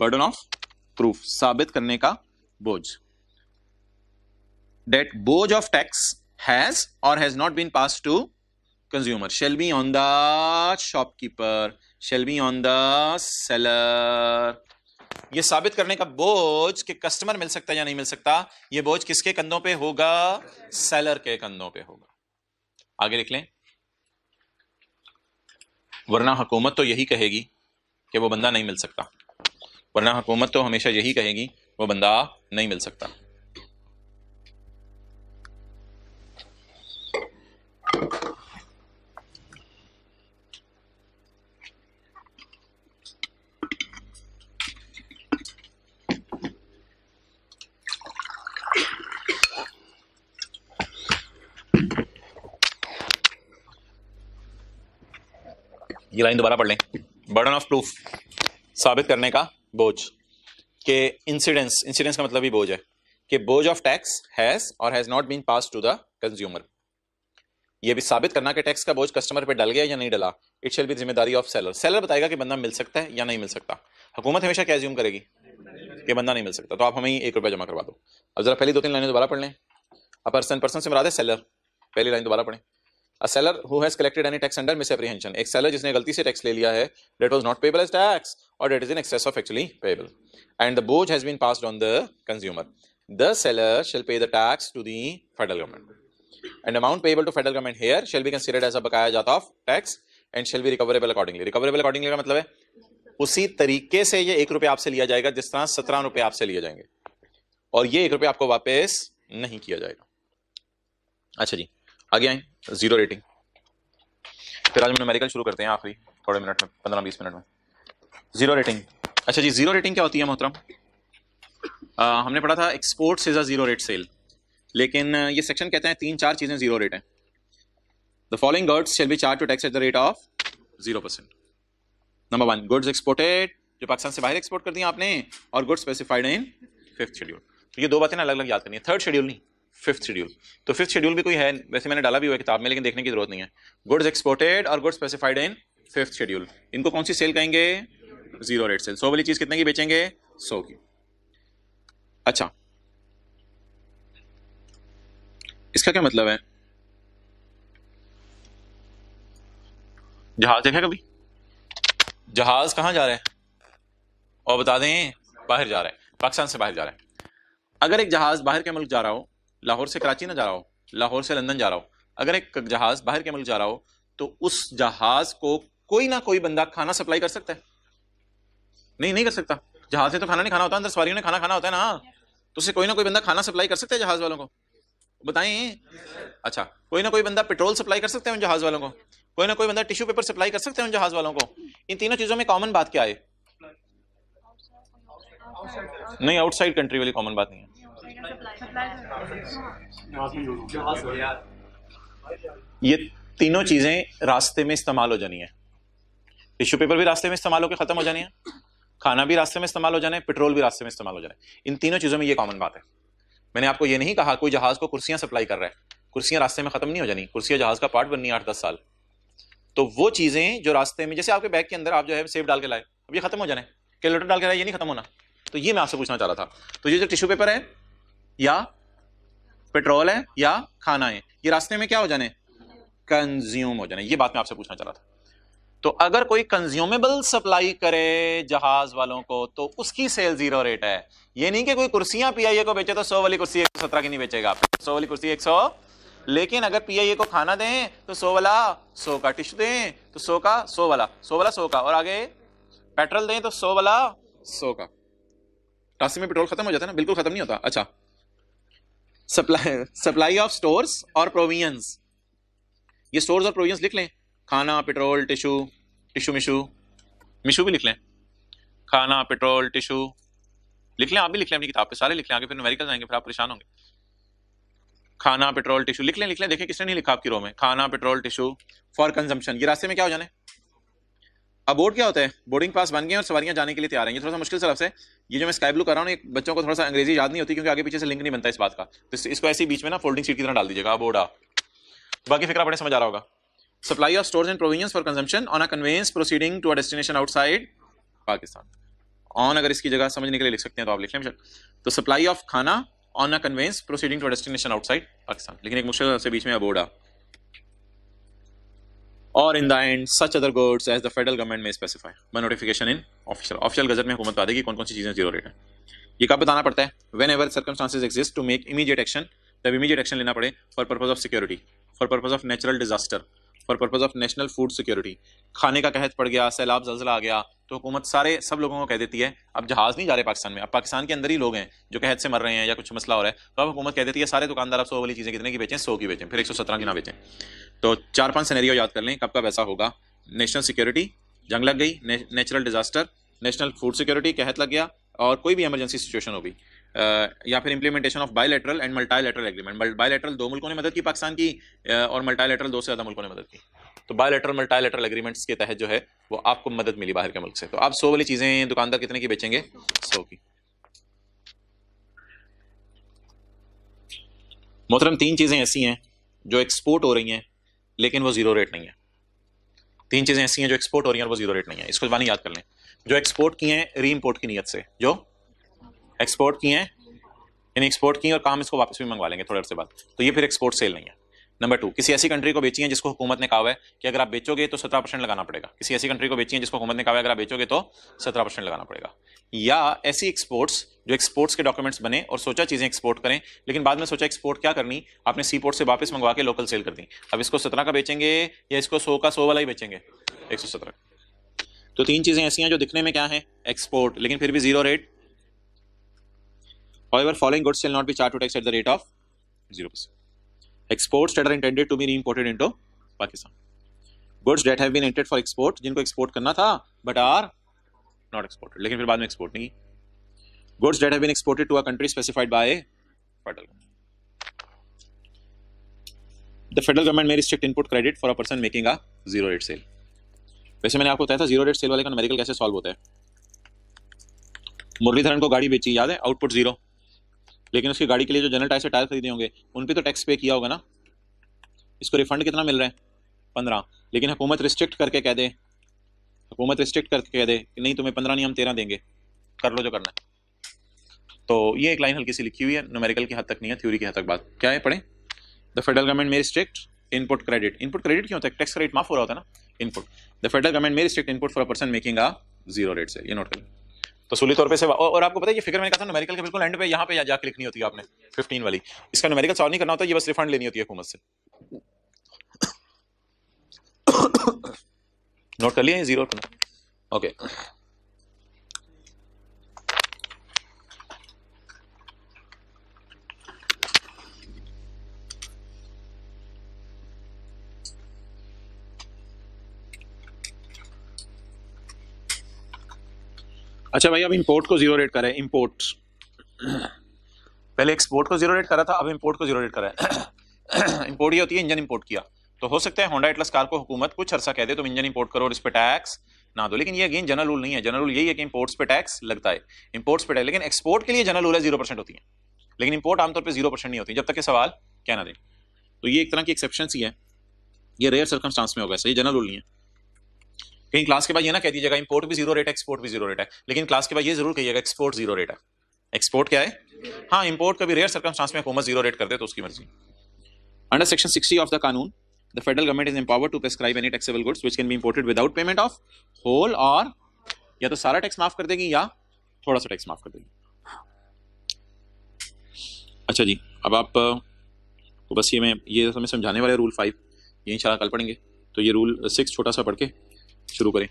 बर्डन ऑफ प्रूफ साबित करने का बोझ डेट बोझ of tax has or has not been pass to consumer shall be on the shopkeeper shall be on the seller ये साबित करने का बोझ कि कस्टमर मिल सकता है या नहीं मिल सकता ये बोझ किसके कंधों पे होगा सेलर के कंधों पे होगा आगे लिख लें वरना हुकूमत तो यही कहेगी कि वो बंदा नहीं मिल सकता वरना हुकूमत तो हमेशा यही कहेगी वो बंदा नहीं मिल सकता ये लाइन दोबारा पढ़ लें बर्डन ऑफ प्रूफ साबित करने का बोझ के इंसिडेंस इंसिडेंस का मतलब ही बोझ है कि बोझ of tax has or has not been pass to the consumer ये भी साबित करना कि टैक्स का बोझ कस्टमर पे डल गया या नहीं डला इट शेल भी जिम्मेदारी ऑफ सेलर सेलर बताएगा कि बंदा मिल सकता है या नहीं मिल सकता हुकूमत हमेशा क्या ज्यूम करेगी कि बंदा नहीं मिल सकता तो आप हमें एक रुपया जमा करवा दो अब जरा पहली दो तीन लाइनें दोबारा पढ़ लें अब पर्सन पर्सन से मरा दे सेलर पहली लाइन दोबारा पढ़ें a seller who has collected any tax under misapprehension ek seller jisne galti se tax le liya hai that was not payable as tax or that is in excess of actually payable and the boj has been passed on the consumer the seller shall pay the tax to the federal government and amount payable to federal government here shall be considered as a bakaya jata of tax and shall be recoverable accordingly recoverable accordingly का मतलब है उसी तरीके से ये एक रुपया आपसे लिया जाएगा जिस तरह सत्रह रुपये आपसे लिए जाएंगे और ये एक रुपया आपको वापस नहीं किया जाएगा अच्छा जी आगे आए जीरो रेटिंग फिर आज हम मेडिकल शुरू करते हैं आखिरी थोड़े मिनट में पंद्रह बीस मिनट में जीरो रेटिंग अच्छा जी जीरो रेटिंग क्या होती है मोहतरम हमने पढ़ा था exports is a zero rate sale लेकिन ये सेक्शन कहते हैं तीन चार चीज़ें जीरो रेट हैं the following goods shall be charge to tax at the rate of zero percent number one goods exported जो पाकिस्तान से बाहर एक्सपोर्ट कर दिए आपने और goods specified in fifth schedule तो ये दो बातें अलग अलग याद करनी है थर्ड शेड्यूल नहीं फिफ्थ शेड्यूल तो फिफ्थ शेड्यूल भी कोई है वैसे मैंने डाला भी हुआ किताब में लेकिन देखने की जरूरत नहीं है गुड्स एक्सपोर्टेड और goods specified in fifth schedule इनको कौन सी सेल कहेंगे जीरो रेट सेल सौ वाली चीज कितने की बेचेंगे सौ की अच्छा इसका क्या मतलब है जहाज देखा कभी जहाज कहां जा रहा है और बता दें बाहर जा रहा है पाकिस्तान से बाहर जा रहा है अगर एक जहाज बाहर के मुल्क जा रहा हो लाहौर से कराची ना जा रहा हो लाहौर से लंदन जा रहा हो अगर एक जहाज बाहर के मुल्क जा रहा हो तो उस जहाज को कोई ना कोई बंदा खाना सप्लाई कर सकता है नहीं नहीं कर सकता जहाज से तो खाना नहीं खाना होता अंदर सवारियों ने खाना खाना होता है ना तो उसे कोई ना कोई बंदा खाना सप्लाई कर सकता है जहाज वालों को बताएं अच्छा कोई ना कोई बंदा पेट्रोल सप्लाई कर सकते हैं उन जहाज वालों को कोई ना कोई बंदा टिश्यू पेपर सप्लाई कर सकते हैं उन जहाज वालों को इन तीनों चीजों में कॉमन बात क्या है नहीं आउटसाइड कंट्री वाली कॉमन बात नहीं है ये तीनों चीज़ें रास्ते में इस्तेमाल हो जानी है टिश्यू पेपर भी रास्ते में इस्तेमाल होकर ख़त्म हो जानी है खाना भी रास्ते में इस्तेमाल हो जाना है पेट्रोल भी रास्ते में इस्तेमाल हो जाना है इन तीनों चीज़ों में ये कॉमन बात है मैंने आपको ये नहीं कहा कोई जहाज़ को कुर्सियां सप्लाई कर रहा है कुर्सियां रास्ते में ख़त्म नहीं हो जानी कुर्सियां जहाज़ का पार्ट बननी है आठ दस साल तो वो चीज़ें जो रास्ते में जैसे आपके बैग के अंदर आप जो है सेब डाल के लाए अब ये ख़त्म हो जाना है कैलकुलेटर डाल के लाए ये नहीं खत्म होना तो ये मैं आपसे पूछना चाह रहा था तो ये जो टिश्यू पेपर है या पेट्रोल है या खाना है ये रास्ते में क्या हो जाने कंज्यूम हो जाने ये बात मैं आपसे पूछना चाह रहा था तो अगर कोई कंज्यूमेबल सप्लाई करे जहाज वालों को तो उसकी सेल जीरो रेट है ये नहीं कि कोई कुर्सियां पीआईए को बेचे तो सौ वाली कुर्सी एक सौ सत्रह की नहीं बेचेगा सौ वाली कुर्सी एक सौ लेकिन अगर पीआईए को खाना दें तो सौ वाला सौ का टिश्यू दें तो सौ का सौ वाला सौ वाला सौ का और आगे पेट्रोल दें तो सौ वाला सौ का रास्ते में पेट्रोल खत्म हो जाता है ना बिल्कुल खत्म नहीं होता अच्छा सप्लाई सप्लाई ऑफ स्टोर्स और प्रोविजंस ये स्टोर्स और प्रोविजंस लिख लें खाना पेट्रोल टिशू टिशू मिशू मिशू भी लिख लें खाना पेट्रोल टिशू लिख लें आप भी लिख लें अपनी किताब पे सारे लिख लें आगे फिर न्यूमेरिकल जाएंगे फिर आप परेशान होंगे खाना पेट्रोल टिशू लिख लें लिख लें देखें किसने नहीं लिखा आपकी रो में खाना पेट्रोल टिशू फॉर कंजम्पशन ये रास्ते में क्या हो जाने अब बोर्ड क्या होता है बोर्डिंग पास बन गए और सवारियां जाने के लिए तैयार हैं ये थोड़ा सा मुश्किल से आपसे ये जो मैं स्काई ब्लू कर रहा हूँ बच्चों को थोड़ा सा अंग्रेजी याद नहीं होती क्योंकि आगे पीछे से लिंक नहीं बनता इस बात का तो इसको ऐसे बीच में ना फोल्डिंग सीट की तरह डाल दीजिएगा बोर्ड आ बाकी फिक्र बड़े समझ आ रहा होगा supply of stores and provisions for consumption on a conveyance proceeding to a destination outside Pakistan on अगर इसकी जगह समझने के लिए लिख सकते हैं तो आप लिख लें तो सप्लाई ऑफ खाना on a conveyance proceeding to destination outside Pakistan लेकिन एक मुश्किल से बीच में अबोर्ड आ और in the end such other goods as the federal government may specify मैं notification in official official gazette में हुकूमत बता देगी कौन कौन सी चीज़ें जीरो रेट है ये कब बताना पड़ता है whenever circumstances exist to make immediate action तब इमीडिएट एक्शन लेना पड़े for purpose of security for purpose of natural disaster for purpose of national food security खाने का कहत पड़ गया सैलाब जलजला आ गया तो हुकूमत सारे सब लोगों को कह देती है अब जहाज़ नहीं जा रहे पाकिस्तान में अब पाकिस्तान के अंदर ही लोग हैं जो कहत से मर रहे हैं या कुछ मसला हो रहा है तो अब हुकूमत कह देती है सारे दुकानदार आप सौ वाली चीज़ें कितने की बेचें सौ की बेचें फिर एक सौ सत्रह की ना बेचें तो चार पाँच सनेरियो याद कर लें कब कब ऐसा होगा नेशनल सिक्योरिटी जंग लग गई natural disaster national food security कहत लग गया और कोई भी एमरजेंसी सिचुएशन होगी या फिर implementation of bilateral and multilateral agreement bilateral दो मुल्कों ने मदद की पाकिस्तान की और मल्टाइलेटरल दो से ज़्यादा मुल्कों ने मदद की तो बायोलेटरल मल्टाइलेटरल एग्रीमेंट्स के तहत जो है वो आपको मदद मिली बाहर के मुल्क से तो आप सौ वाली चीज़ें दुकानदार कितने की बेचेंगे सौ की मोहतरम तीन चीज़ें ऐसी हैं जो एक्सपोर्ट हो रही हैं लेकिन वो ज़ीरो रेट नहीं है तीन चीज़ें ऐसी हैं जो एक्सपोर्ट हो रही हैं और वो ज़ीरो रेट नहीं है इसको जबानी याद कर लें जो एक्सपोर्ट की हैं री इम्पोर्ट की नीयत से जो एक्सपोर्ट किए हैं यानी एक्सपोर्ट किए और काम इसको वापस भी मंगवा लेंगे थोड़े से बाद तो ये फिर एक्सपोर्ट सेल नहीं है नंबर टू किसी ऐसी कंट्री को बेची है जिसको हुकूमत ने कहा है कि अगर आप बेचोगे तो सत्रह परसेंट लगाना पड़ेगा किसी ऐसी कंट्री को बेची है जिसको हुकूमत ने कहा है अगर आप बेचोगे तो सत्रह परसेंट लगाना पड़ेगा या ऐसी एक्सपोर्ट्स जो एक्सपोर्ट्स के डॉक्यूमेंट्स बने और सोचा चीज़ें एक्सपोर्ट करें लेकिन बाद में सोचा एक्सपोर्ट क्या करनी आपने सी पोर्ट से वापस मंगवा के लोकल सेल कर दी अब इसको सत्रह का बेचेंगे या इसको सौ का सौ वाला ही बेचेंगे एक सौ सत्रह तो तीन चीज़ें ऐसी हैं जो दिखने में क्या है एक्सपोर्ट लेकिन फिर भी zero rate However, following goods shall not be charged to tax at the rate of 0%. Exports that are intended to be re imported into Pakistan. Goods that have been entered for export, jinko export karna tha, but are not exported. Lekin फिर baad mein export nahi. Goods that have been exported to a country specified by federal government. The federal government may restrict input credit for a person making a zero rate sale. वैसे मैंने आपको बताया था zero rate cell वाले का medical कैसे solve होता है मुरलीधरन को गाड़ी बेची याद है आउटपुट जीरो लेकिन उसकी गाड़ी के लिए जो जनरल टायर से टायर खरीदे होंगे उन पर तो टैक्स पे किया होगा ना इसको रिफंड कितना मिल रहा है पंद्रह लेकिन हुकूमत रिस्ट्रिक्ट करके कह दे हुकूमत रिस्ट्रिक्ट करके कह दे कि नहीं तुम्हें पंद्रह नहीं हम तेरह देंगे कर लो जो करना है तो ये एक लाइन हल्की सी लिखी हुई है न्यूमेरिकल की हद तक नहीं है थ्योरी की हद तक बात क्या है पढ़े the federal government may restrict input credit input credit क्यों होता है टैक्स क्रेडिट माफ हो रहा होता है ना input the federal government may restrict input for person making a zero rate से ये नोट करें वसूली तौर पे से और, और आपको पता है ये फिगर मैंने कहा था न्यूमेरिकल के बिल्कुल एंड पे यहाँ पे जाके लिखनी होती है आपने फिफ्टीन वाली इसका न्यूमेरिकल सॉल्व नहीं करना होता ये बस रिफंड लेनी होती है हुकूमत से नोट कर लिया जीरो ओके अच्छा भाई अब इम्पोर्ट को जीरो रेट करें इम्पोर्ट पहले एक्सपोर्ट को जीरो रेट करा था अब इम्पोर्ट को जीरो रेट करा है इम्पोर्ट ये होती है इंजन इम्पोर्ट किया तो हो सकता है होंडा एटलस कार को हुकूमत कुछ अरसा कह दे तुम इंजन इम्पोर्ट करो और इस पर टैक्स ना दो लेकिन ये अगेन जनरल रूल नहीं है जनरल रूल यही है कि इम्पोर्ट्स पे टैक्स लगता है इम्पोर्ट्स पे टैक्स लेकिन एक्सपोर्ट के लिए जनरल रूल है जीरो परसेंट होती है लेकिन इम्पोर्ट आमतौर पर जीरो परसेंट नहीं होती जब तक के सवाल क्या ना दें तो ये एक तरह की एक्सेप्शन ही है ये रेयर सर्कमस्टांस में होगा ऐसे ये जनरल रूल नहीं है कहीं क्लास के बाद ये ना कह दीजिएगा इंपोर्ट भी जीरो रेट है एक्सपोर्ट भी जीरो रेट है लेकिन क्लास के बाद ये जरूर कहिएगा एक्सपोर्ट जीरो रेट है एक्सपोर्ट क्या है हाँ इंपोर्ट कभी रेयर सर्कमस्टांस में हुकूमत जीरो रेट कर दे तो उसकी मर्जी under section sixty of the कानून the federal government is empower to prescribe any taxable goods which can be imported without payment of whole or या तो सारा टैक्स माफ कर देगी या थोड़ा सा टैक्स माफ कर देगी अच्छा जी अब आप तो बस ये मैं ये तो हमें समझाने वाले रूल फाइव ये इंशाल्लाह कल पढ़ेंगे तो ये रूल सिक्स छोटा सा पढ़ के शुरू करें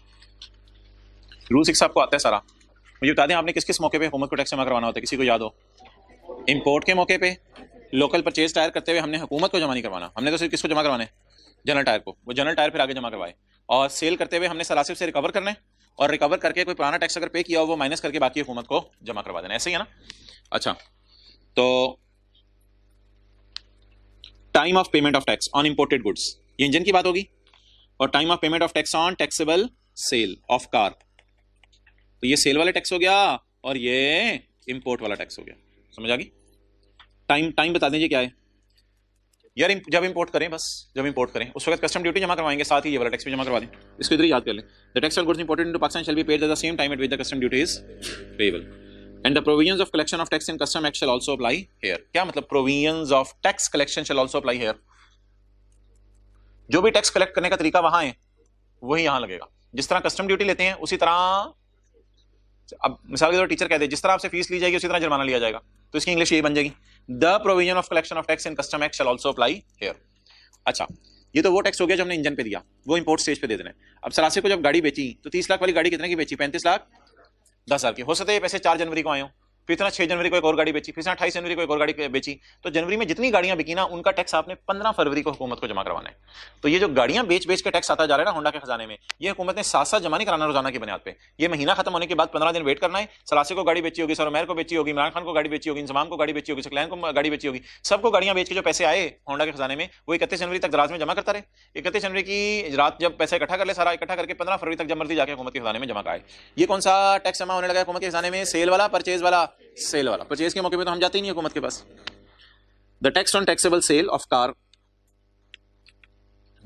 रूल सिक्स आपको आता है सारा मुझे बता दें आपने किस किस मौके पे होमवर्क को टैक्स जमा करवाना होता है किसी को याद हो इंपोर्ट के मौके पे लोकल परचेज टायर करते हुए हमने हुकूमत को जमा नहीं करवाना हमने तो सिर्फ किसको जमा करवाने जनरल टायर को वो जनरल टायर फिर आगे जमा करवाए और सेल करते हुए हमने सरासिफ से रिकवर करना है और रिकवर करके कोई पुराना टैक्स अगर पे किया हो वो माइनस करके बाकी हुकूमत को जमा करवा देना ऐसे ही है ना अच्छा तो time of payment of tax on imported goods ये इंजन की बात होगी और time of payment of tax on taxable sale of car तो ये सेल वाला टैक्स हो गया और ये इंपोर्ट वाला टैक्स हो गया समझ आ गई टाइम टाइम बता दीजिए क्या है यार जब इंपोर्ट करें बस जब इंपोर्ट करें उस वक्त कस्टम ड्यूटी जमा करवाएंगे साथ ही ये वाला टैक्स भी जमा करवा दें इसको इधर याद कर लें the tax on goods imported into Pakistan shall be paid at the same time at with the custom duty is payable and the provisions of collection of tax in custom act shall also apply here क्या मतलब provisions of tax collection shall also apply here जो भी tax collect करने का तरीका वहां है वही यहां लगेगा जिस तरह कस्टम ड्यूटी लेते हैं उसी तरह अब मिसाल के तौर टीचर कहते हैं जिस तरह आपसे फीस ली जाएगी उसी तरह जुर्माना लिया जाएगा तो इसकी इंग्लिश यही बन जाएगी the provision of collection of tax in custom act shall also apply here अच्छा ये तो वो टैक्स हो गया जो हमने इंजन पे दिया वो इंपोर्ट स्टेज पे दे देना है अब सरासे को जब गाड़ी बेची तो तीस लाख वाली गाड़ी कितने की बेची पैंतीस लाख दस हजार की हो सकता है पैसे चार जनवरी को आए हो फिर इतना छह जनवरी को एक और गाड़ी बेची फिर अट्ठाईस जनवरी को एक और गाड़ी बेची तो जनवरी में जितनी गाड़ियां बिकी ना उनका टैक्स आपने पंद्रह फरवरी को हुकूमत को जमा करवाना है तो ये जो गाड़ियां बेच बेच के टैक्स आता जा रहा है ना होंडा के खजाने में ये हुकूमत ने साथ साथ जमा नहीं कराना रोजाना की बुनियाद पर यह महीना खत्म होने के बाद पंद्रह दिन वेट करना है सलासे को गाड़ी बेची होगी सरोमैर को बेची होगी इमरान खान को गाड़ी बेची होगी इंजमाम को गाड़ी बेची होगी सकलैन को गाड़ी बेची होगी सबको गाड़ियां बेच के जो पैसे आए होंडा के खजाने में वो इकतीस जनवरी तक दराज में जमा करता रहे इकतीस जनवरी की रात जब पैसा इकट्ठा कर ले सारा इकट्ठा करके पंद्रह फरवरी तक जब मर्जी जाकर हुकूमत के खजाने में जमा कराए ये कौन सा टैक्स जमा होने लगा हुकूमत के खजाने में सेल वाला परचेज वाला सेल वाला परचेज के मौके पे तो हम जाते ही नहीं हुकूमत के पास the tax on taxable sale of car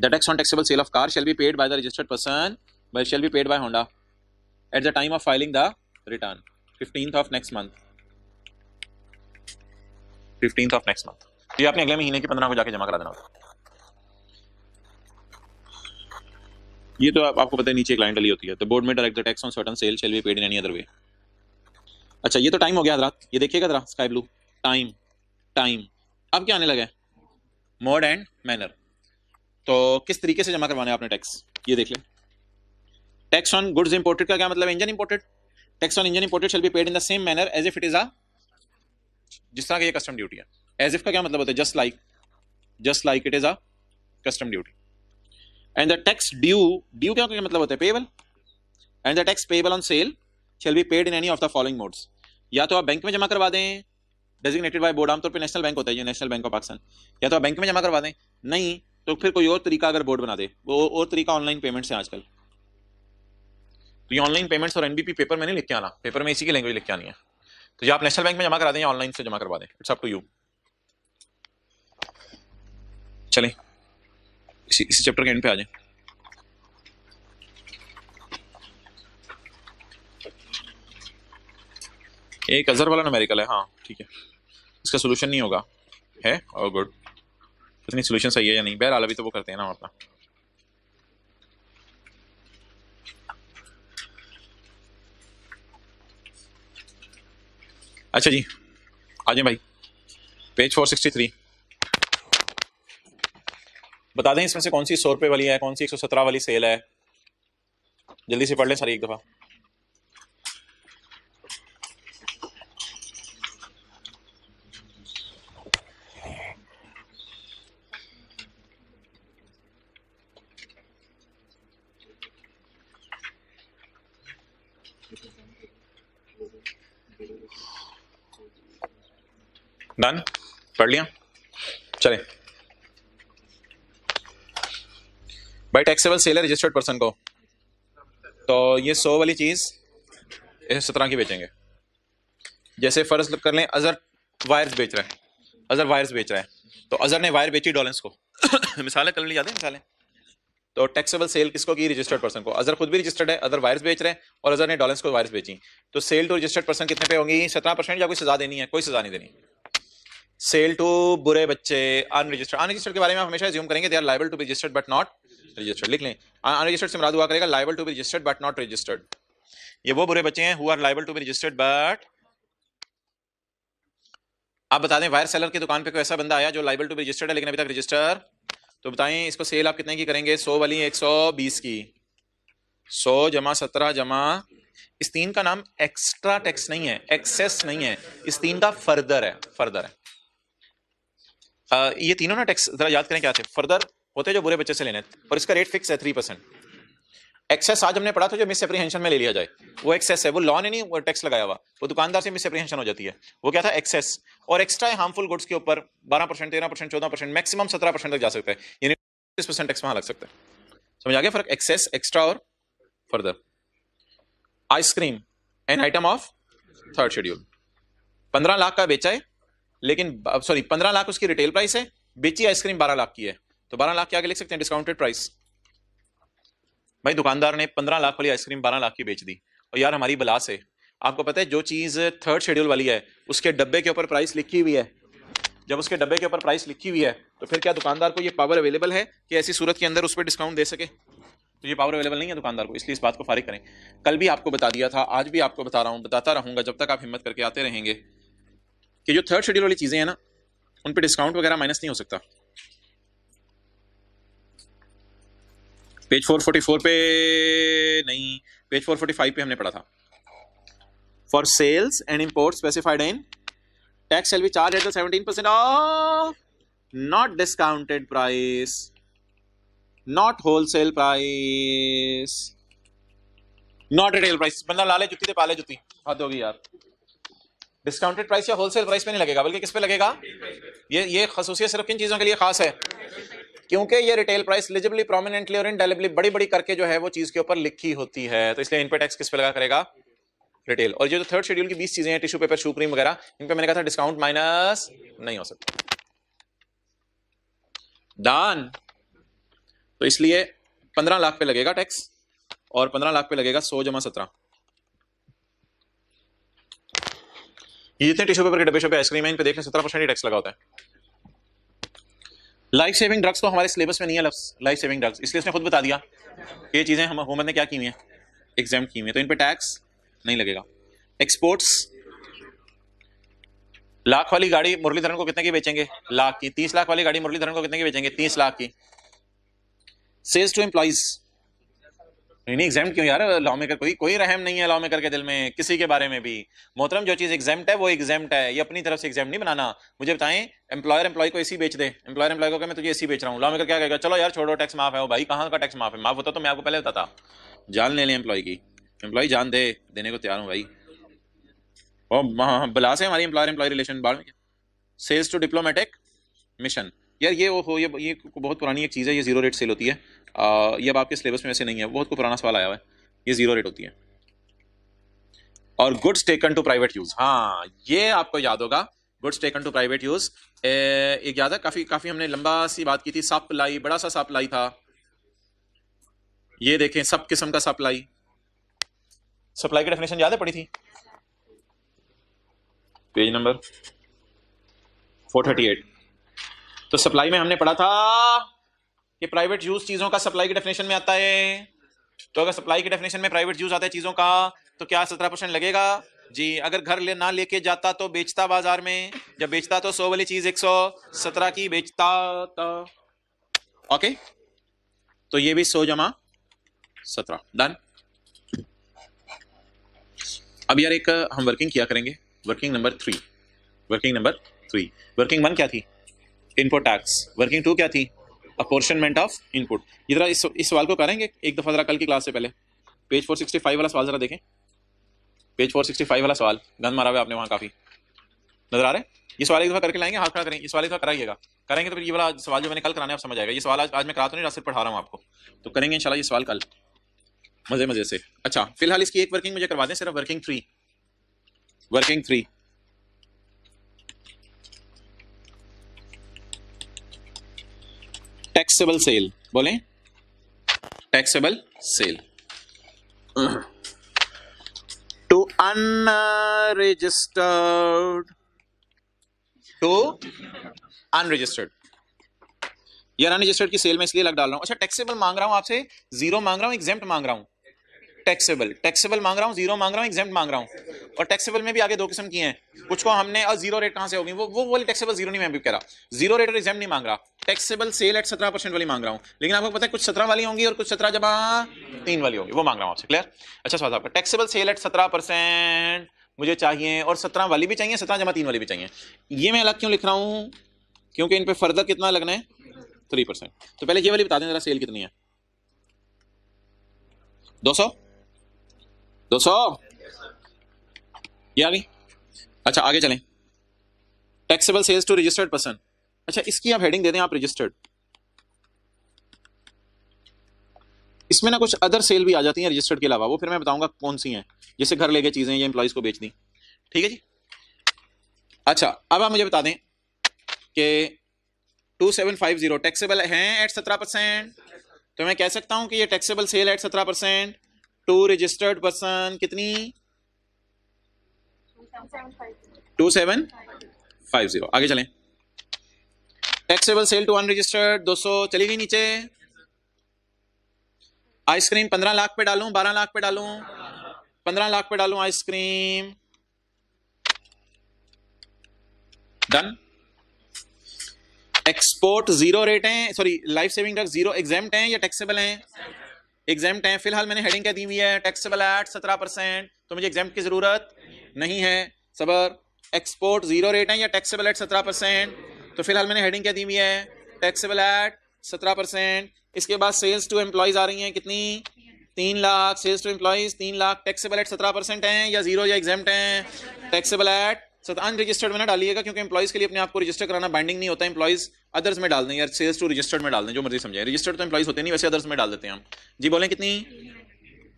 the tax on taxable sale of car shall be paid by the registered person by shall be paid by Honda at the time of filing the return fifteenth of next month fifteenth of next month ये आपने अगले महीने के पंद्रह को जाके जमा करा देना होगा ये तो आप, आपको पता है नीचे क्लाइंट अली होती है तो बोर्ड में direct tax on certain sale shall be paid in any other way अच्छा ये तो टाइम हो गया हजरात ये देखिएगा जरा स्काई ब्लू टाइम टाइम अब क्या आने लगा है मोड एंड मैनर तो किस तरीके से जमा करवाना है आपने टैक्स ये देख लें टैक्स ऑन गुड्स इंपोर्टेड का क्या मतलब engine imported tax on engine imported shall be paid in the same manner as if it is a जिस तरह का ये कस्टम ड्यूटी है एज इफ का क्या मतलब होता है just like just like it is a custom duty and the tax due due क्या मतलब होता है payable and the tax payable on sale shall be paid in any of the following modes या तो आप बैंक में जमा करवा दें डेजिग्नेटेड बाय बोर्ड आमतौर पर नेशनल बैंक होता है ये नेशनल बैंक ऑफ पाकिस्तान या तो आप बैंक में जमा करवा दें नहीं तो फिर कोई और तरीका अगर बोर्ड बना दे वो और तरीका ऑनलाइन पेमेंट्स है आजकल तो ये ऑनलाइन पेमेंट्स और एनबीपी पेपर में नहीं लिख के आना पेपर में इसी की लैंग्वेज लिख के आनी है तो ये आप नेशनल बैंक में जमा करा दें या ऑनलाइन से जमा करवा दें इट्स अप टू यू चलें इसी इसी चैप्टर के एंड पे आ जाए एक अजहर वाला नमेरिकल है हाँ ठीक है इसका सोल्यूशन नहीं होगा है और गुड इतनी सोल्यूशन सही है या नहीं बहरहाल अभी तो वो करते हैं ना अपना अच्छा जी आ जाए भाई पेज 463 बता दें इसमें से कौन सी सौ रुपये वाली है कौन सी 117 वाली सेल है जल्दी से पढ़ लें सारी एक दफ़ा डन पढ़ लिया चले by taxable seller registered person को तो ये सो वाली चीज़ इसे सत्रह की बेचेंगे जैसे फ़र्ज कर लें अज़र वायर्स बेच रहा है अज़र वायर्स बेच रहा है तो अज़र ने वायर बेची डॉलेंस को मिसालें कर ली जाते हैं मिसालें तो टैक्सेबल सेल किसको की रजिस्टर्ड पर्सन को अज़र खुद भी रजिस्टर्ड है अदर वायर्स बेच रहे हैं और अज़र ने डॉलेंस को वायर्स बेची तो सेल टू रजिस्टर्ड पर्सन कितने पे होंगी सत्रह परसेंट या कोई सज़ा देनी है कोई सज़ा नहीं देनी सेल टू बुरे बच्चे अनरजिस्टर्ड अनरजिस्टर्ड के बारे में आप हमेशा ज्यूम करेंगे they are liable to be registered but not registered लिख लें अनरजिस्टर्ड से मराद हुआ करेगा liable to be registered but not registered ये वो बुरे बच्चे हैं who are liable to be registered but आप बता दें वायर सेलर की दुकान पे कोई ऐसा बंदा आया जो लाइबल टू बी रजिस्टर्ड है लेकिन अभी तक रजिस्टर तो बताएं इसको सेल आप कितने की करेंगे सौ वाली एक सौ बीस की सौ जमा सत्रह जमा इस तीन का नाम एक्स्ट्रा टैक्स नहीं है एक्सेस नहीं है इस तीन का फर्दर है फर्दर है ये तीनों ना टैक्स जरा याद करें क्या थे फर्दर होते जो बुरे बच्चे से लेने और इसका रेट फिक्स है थ्री परसेंट एक्सेस आज हमने पढ़ा था जो मिस एप्रीहेंशन में ले लिया जाए वो एक्सेस है वो लॉ ने नहीं वो टैक्स लगाया हुआ वो दुकानदार से मिस एप्रीहेंशन हो जाती है वो क्या था एक्सेस और एक्स्ट्रा है हार्मफुल गुड्स के ऊपर बारह परसेंट तेरह परसेंट चौदह परसेंट मैक्सिमम सत्रह परसेंट तक जा सकते हैं यानी तीस परसेंट टैक्स वहां लग सकता है समझ आ गया फर्क एक्सेस एक्स्ट्रा और further ice cream an item of third schedule पंद्रह लाख का बेचा है लेकिन सॉरी पंद्रह लाख उसकी रिटेल प्राइस है बेची आइसक्रीम बारह लाख की है तो बारह लाख के आगे लिख सकते हैं डिस्काउंटेड प्राइस भाई दुकानदार ने पंद्रह लाख वाली आइसक्रीम बारह लाख की बेच दी और यार हमारी बला से आपको पता है जो चीज़ थर्ड शेड्यूल वाली है उसके डब्बे के ऊपर प्राइस लिखी हुई है जब उसके डब्बे के ऊपर प्राइस लिखी हुई है तो फिर क्या दुकानदार को ये पावर अवेलेबल है कि ऐसी सूरत के अंदर उस पर डिस्काउंट दे सके तो ये पावर अवेलेबल नहीं है दुकानदार को इसलिए इस बात को फारिग करें कल भी आपको बता दिया था आज भी आपको बता रहा हूँ बताता रहूँगा जब तक आप हिम्मत करके आते रहेंगे कि जो थर्ड शेड्यूल वाली चीज़ें हैं ना उन पर डिस्काउंट वगैरह माइनस नहीं हो सकता पेज 444 पे नहीं पेज 445 पे हमने पढ़ा था for sales and import specified in tax shall be charged at the 17% of not discounted price not wholesale price not retail price बंदा लाले जुत्ती दे पाले जुती हद होगी यार डिस्काउंटेड प्राइस या होलसेल प्राइस पे नहीं लगेगा बल्कि किस पे लगेगा ये ये खसूसियत सिर्फ किन चीज़ों के लिए खास है क्योंकि ये रिटेल प्राइस लिजिबली प्रोमिनेंटली और इनडेलिबली बड़ी बड़ी करके जो है वो चीज़ के ऊपर लिखी होती है तो इसलिए इन पर टैक्स किस पे लगा करेगा रिटेल और ये जो थर्ड शेड्यूल की बीस चीज़ें हैं टिश्यू पेपर शूक्रीम वगैरह इन पर मैंने कहा था डिस्काउंट माइनस नहीं हो सकता दान तो इसलिए पंद्रह लाख पे लगेगा टैक्स और पंद्रह लाख पे लगेगा सौ जमा सत्रह ये जितने टिश्यू पेपर के डब्बे पे आइसक्रीम है इन पे देख लें सत्रह परसेंट टैक्स लगा होता है लाइफ सेविंग ड्रग्स तो हमारे सिलेबस में नहीं है लाइफ सेविंग ड्रग्स इसलिए उसने खुद बता दिया ये चीज़ें हम हुकूमत ने क्या की हुई है एग्जाम की हुई है तो इन पर टैक्स नहीं लगेगा एक्सपोर्ट्स लाख वाली गाड़ी मुरलीधरन को कितने की बेचेंगे लाख की तीस लाख वाली गाड़ी मुरलीधरन को कितने की बेचेंगे तीस लाख की सेल्स टू एम्प्लॉज नहीं नहीं एग्जाम क्यों यार लॉ मेकर कोई कोई रहम नहीं है लॉ मेकर के दिल में किसी के बारे में भी मोहतरम जो चीज़ एग्जाम है वो एग्जाम है ये अपनी तरफ से एग्जाम नहीं बनाना मुझे बताएं एम्प्लॉयर एम्प्लॉय को इसी बेच दे एम्प्लॉयर एम्प्लॉय को मैं तुझे इसी बेच रहा हूँ लॉ मेकर क्या कहेगा चलो यार छोड़ो टैक्स माफ है वो भाई कहाँ का टैक्स माफ है माफ होता तो मैं आपको पहले बताता जान ले लें एम्प्लॉय की एम्प्लॉय जान दे देने को तैयार हूँ भाई और बला से हमारी एम्प्लॉयर एम्प्लॉय रिलेशन बाढ़ में सेल्स टू डिप्लोमेटिक मिशन यार ये वो ये, ये बहुत पुरानी एक चीज़ है ये जीरो रेट सेल होती है ये अब आपके सिलेबस में वैसे नहीं है बहुत को पुराना सवाल आया हुआ है ये जीरो रेट होती है और goods taken to private use हाँ ये आपको याद होगा goods taken to private use एक याद है काफी काफी हमने लंबा सी बात की थी सप्लाई बड़ा सा सप्लाई था ये देखें सब किस्म का सप्लाई सप्लाई की डेफिनेशन याद है पड़ी थी पेज नंबर 438 तो सप्लाई में हमने पढ़ा था कि प्राइवेट यूज चीजों का सप्लाई की डेफिनेशन में आता है तो अगर सप्लाई की डेफिनेशन में प्राइवेट यूज आता है चीजों का तो क्या सत्रह परसेंट लगेगा जी अगर घर ले ना लेके जाता तो बेचता बाजार में जब बेचता तो सौ वाली चीज एक सौ सत्रह की बेचता तो ओके तो ये भी सौ जमा सत्रह डन अब यार एक हम वर्किंग किया करेंगे working number three working number three working one क्या थी इनपुट टैक्स वर्किंग टू क्या थी अपोर्शनमेंट ऑफ इनपुट इधर इस इस सवाल को करेंगे एक दफ़ा ज़रा कल की क्लास से पहले पेज 465 वाला सवाल ज़रा देखें पेज 465 वाला सवाल गंद मारा हुआ आपने वहाँ काफ़ी नजर आ रहे हैं ये सवाल एक दफ़ा करके लाएंगे हाथ खड़ा करें इस सवाल एक दफ़ा कराइएगा करेंगे तो फिर ये वाला सवाल जो मैंने कल कराने आप समझ आएगा ये सवाल आज आज मैं करा तो नहीं सिर्फ पढ़ा रहा हूँ आपको तो करेंगे इंशाल्लाह ये सवाल कल मज़े मज़े से अच्छा फिलहाल इसकी एक वर्किंग मुझे करवा दें सिर्फ working three working three taxable sale बोले taxable sale to unregistered to unregistered यार अनरजिस्टर्ड की सेल में इसलिए लग डाल रहा हूं अच्छा टैक्सेबल मांग रहा हूं आपसे जीरो मांग रहा हूं एग्जेप्ट मांग रहा हूं टैक्सेबल टैक्सेबल मांग रहा हूँ जीरो मांग रहा हूँ एग्जाम मांग रहा हूँ और टैक्सेबल में भी आगे दो किस्म किए हैं कुछ को हमने और जीरो रेट कहाँ से होगी वो वो वो टैक्सेबल जीरो नहीं मैं भी कह रहा जीरो रेट और एग्जाम नहीं मांग रहा टैक्सेबल सेल एट सत्रह परसेंट वाली मांग रहा हूँ लेकिन आपको पता है कुछ सत्रह वाली होंगी और कुछ सत्रह जमा तीन वाली होगी वो मांग रहा हूँ आपसे क्लियर अच्छा स्वाद आपका टैक्सेबल सेल एट सत्रह परसेंट मुझे चाहिए और सत्रह वाली भी चाहिए सत्रह जमा तीन वाली भी चाहिए ये मैं अलग क्यों लिख रहा हूँ क्योंकि इन पर फर्दर कितना लगना है थ्री परसेंट तो पहले ये वाली बता दें जरा सेल कितनी है दो सौ दो ये आ गई अच्छा आगे चलें taxable sales to registered person अच्छा इसकी आप हेडिंग दे दें आप रजिस्टर्ड इसमें ना कुछ अदर सेल भी आ जाती हैं रजिस्टर्ड के अलावा वो फिर मैं बताऊंगा कौन सी हैं जैसे घर लेके चीज़ें ये एम्प्लॉयज़ को बेच दी ठीक है जी अच्छा अब आप मुझे बता दें कि two seven five zero taxable हैं एट सत्रह परसेंट तो मैं कह सकता हूँ कि ये टैक्सेबल सेल एट सत्रह परसेंट टू रजिस्टर्ड पर्सन कितनी टू सेवन फाइव जीरो आगे चलें टैक्सेबल सेल टू अनरजिस्टर्ड दो सौ चली गई नीचे आइसक्रीम पंद्रह लाख पे डालूं बारह लाख पे डालूं पंद्रह लाख पे डालूं ice cream done export zero rate है sorry life saving tax zero exempt है या टैक्सेबल है एग्जाम टाइम फिलहाल मैंने हेडिंग क्या दी हुई है टैक्सेबल एट सत्रह परसेंट तो मुझे एग्जाम की जरूरत नहीं है सबर एक्सपोर्ट जीरो रेट है या टैक्सेबल एट सत्रह परसेंट तो फिलहाल मैंने हेडिंग क्या दी हुई है टैक्सेबल एट सत्रह परसेंट इसके बाद सेल्स टू एम्प्लॉयज आ रही हैं कितनी तीन लाख सेल्स टू एम्प्लॉयज तीन लाख टैक्सेबल एट सत्रह परसेंट हैं या जीरो या एग्जाम हैं टैक्सेबल एट सतान रजिस्टर्ड में ना डालिएगा क्योंकि इंप्लाइज के लिए अपने आपको रजिस्टर कराना बाइंडिंग नहीं होता इंप्लाइज अदर्स में डाल दें यार सेल्स टू रजिस्टर्ड में डाल दें जो मर्जी समझें रजिस्टर्ड तो एम्प्लॉइज होते नहीं वैसे अदर्स में डाल देते हैं हम जी बोले कितनी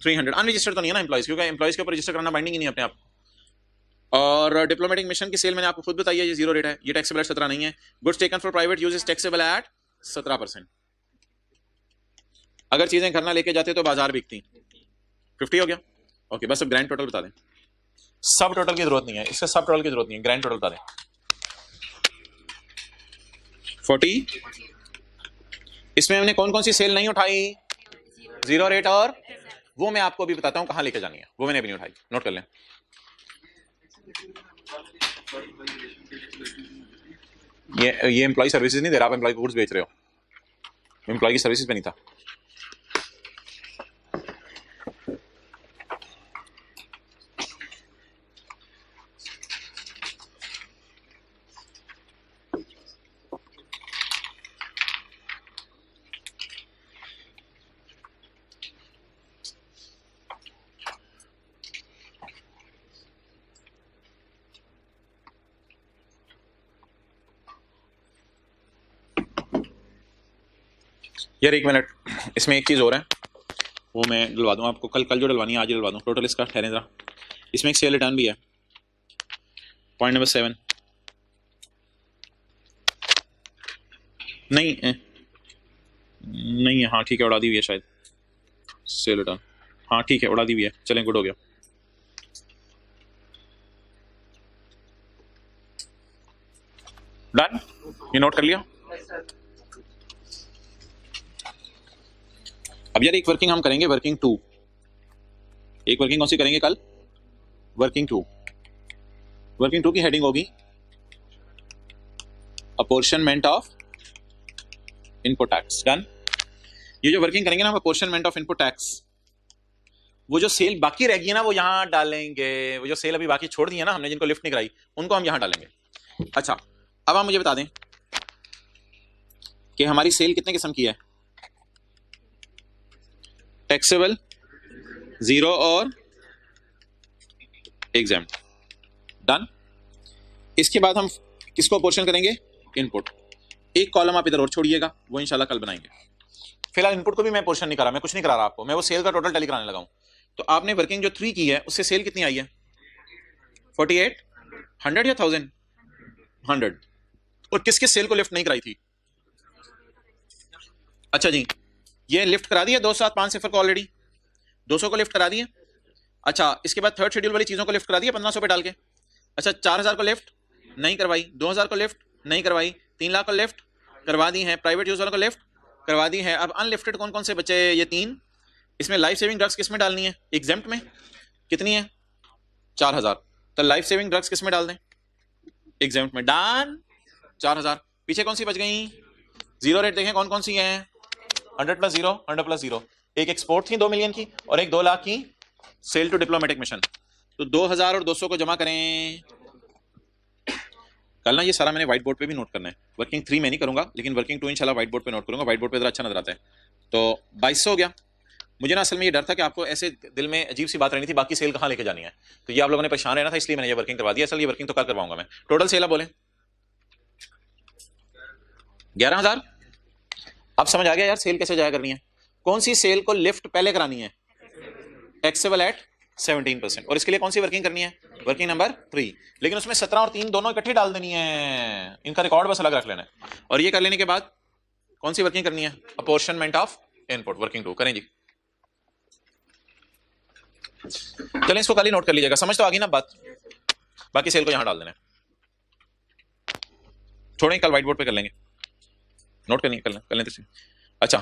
थ्री हंड्रेड अनरजिस्टर्ड तो नहीं है ना इंप्लाइज क्योंकि एम्प्लॉइज के ऊपर रजिस्टर करना बाइंडिंग ही नहीं अपने आप और डिप्लोमेटिक मिशन की सेल मैंने आपको खुद बताई है ये जीरो रेट है ये टैक्सेबल एट सत्रह नहीं है goods taken for private use is taxable at सत्रह परसेंट अगर चीज़ें घर ना लेके जाते तो बाजार बिकती फिफ्टी हो गया ओके बस अब ग्रैंड टोटल बता दें सब टोटल की जरूरत नहीं है इसका सब टोटल की जरूरत नहीं है ग्रैंड टोटल बता फोर्टी इसमें हमने कौन कौन सी सेल नहीं उठाई जीरो रेट और वो मैं आपको अभी बताता हूं कहां लेके जानी है वो मैंने अभी नहीं उठाई नोट कर लें ये ये एम्प्लॉय सर्विसेज नहीं दे रहा आप एम्प्लॉय को गुड्स बेच रहे हो एम्प्लॉय की सर्विसेज पे नहीं था यार एक मिनट इसमें एक चीज़ और है वो मैं डलवा दूँ आपको कल कल जो डलवानी है आज डलवा दूँ टोटल इसका ठहरे ज़रा इसमें एक सेल रिटर्न भी है पॉइंट नंबर सेवन नहीं नहीं है हाँ ठीक है उड़ा दी हुई है शायद सेल रिटर्न हाँ ठीक है उड़ा दी हुई है चलें गुड हो गया डन ये नोट कर लिया अब यार एक वर्किंग हम करेंगे वर्किंग टू एक वर्किंग कौन सी करेंगे कल वर्किंग टू वर्किंग टू की हेडिंग होगी apportionment of input tax done ये जो वर्किंग करेंगे ना हम अपोर्शनमेंट ऑफ इनपुट टैक्स वो जो सेल बाकी रहेगी ना वो यहां डालेंगे वो जो सेल अभी बाकी छोड़ दी है ना हमने जिनको लिफ्ट नहीं कराई उनको हम यहां डालेंगे अच्छा अब आप मुझे बता दें कि हमारी सेल कितने किस्म की है टैक्सेबल जीरो और एग्जाम डन इसके बाद हम किसको पोर्शन करेंगे इनपुट एक कॉलम आप इधर और छोड़िएगा वो इंशाल्लाह कल बनाएंगे फिलहाल इनपुट को भी मैं पोर्शन नहीं करा मैं कुछ नहीं करा रहा आपको मैं वो सेल का टोटल टैली कराने लगा तो आपने वर्किंग जो थ्री की है उससे सेल कितनी आई है फोर्टी एट हंड्रेड या थाउजेंड हंड्रेड और किस किस सेल को लिफ्ट नहीं कराई थी अच्छा जी ये लिफ्ट करा दिया दो सात पाँच सिफर को ऑलरेडी दो सौ को लिफ्ट करा दिए अच्छा इसके बाद थर्ड शेड्यूल वाली चीज़ों को लिफ्ट करा दिया पंद्रह सौ पे डाल के अच्छा चार हज़ार को लिफ्ट नहीं करवाई दो हज़ार को लिफ्ट नहीं करवाई तीन लाख को लिफ्ट करवा दी हैं प्राइवेट यूज़ वालों को लिफ्ट करवा दी हैं अब अनलिफ्टेड कौन कौन से बचे ये तीन इसमें लाइफ सेविंग ड्रग्स किस में डालनी है एग्जाम्प्ट में कितनी है चार हज़ार तो लाइफ सेविंग ड्रग्स किस में डाल दें एग्जाम्प्ट में डान चार हज़ार पीछे कौन सी बच गई जीरो रेट देखें कौन कौन सी हैं hundred plus zero hundred plus zero एक एक्सपोर्ट थी दो मिलियन की और एक दो लाख की सेल टू डिप्लोमेटिक मिशन तो दो हजार और दो सौ को जमा करें कल ना ये सारा मैंने व्हाइट बोर्ड पे भी नोट करना है वर्किंग थ्री में नहीं करूंगा लेकिन वर्किंग टू इंशाल्लाह व्हाइट बोर्ड पे नोट करूंगा व्हाइट बोर्ड पे इधर अच्छा नजर आता है तो बाईस हो गया मुझे ना असल में ये डर था कि आपको ऐसे दिल में अजीब सी बात रहनी थी बाकी सेल कहाँ लेके जानी है तो ये आप लोगों ने परेशान रहना था इसलिए मैंने ये वर्किंग करवा दिया असल ये वर्किंग तो कल करवाऊंगा मैं टोटल सेल आप बोले ग्यारह हज़ार अब समझ आ गया यार सेल कैसे जाया करनी है कौन सी सेल को लिफ्ट पहले करानी है एक्सेबल एट सेवनटीन परसेंट और इसके लिए कौन सी वर्किंग करनी है वर्किंग नंबर थ्री लेकिन उसमें सत्रह और तीन दोनों इकट्ठी डाल देनी है इनका रिकॉर्ड बस अलग रख लेना है और ये कर लेने के बाद कौन सी वर्किंग करनी है apportionment of input working two करें जी चलें इसको ही नोट कर लीजिएगा समझ तो आ गई ना बात बाकी सेल को यहां डाल देना है कल व्हाइट बोर्ड पर कर लेंगे नोट कर लें कर लेते अच्छा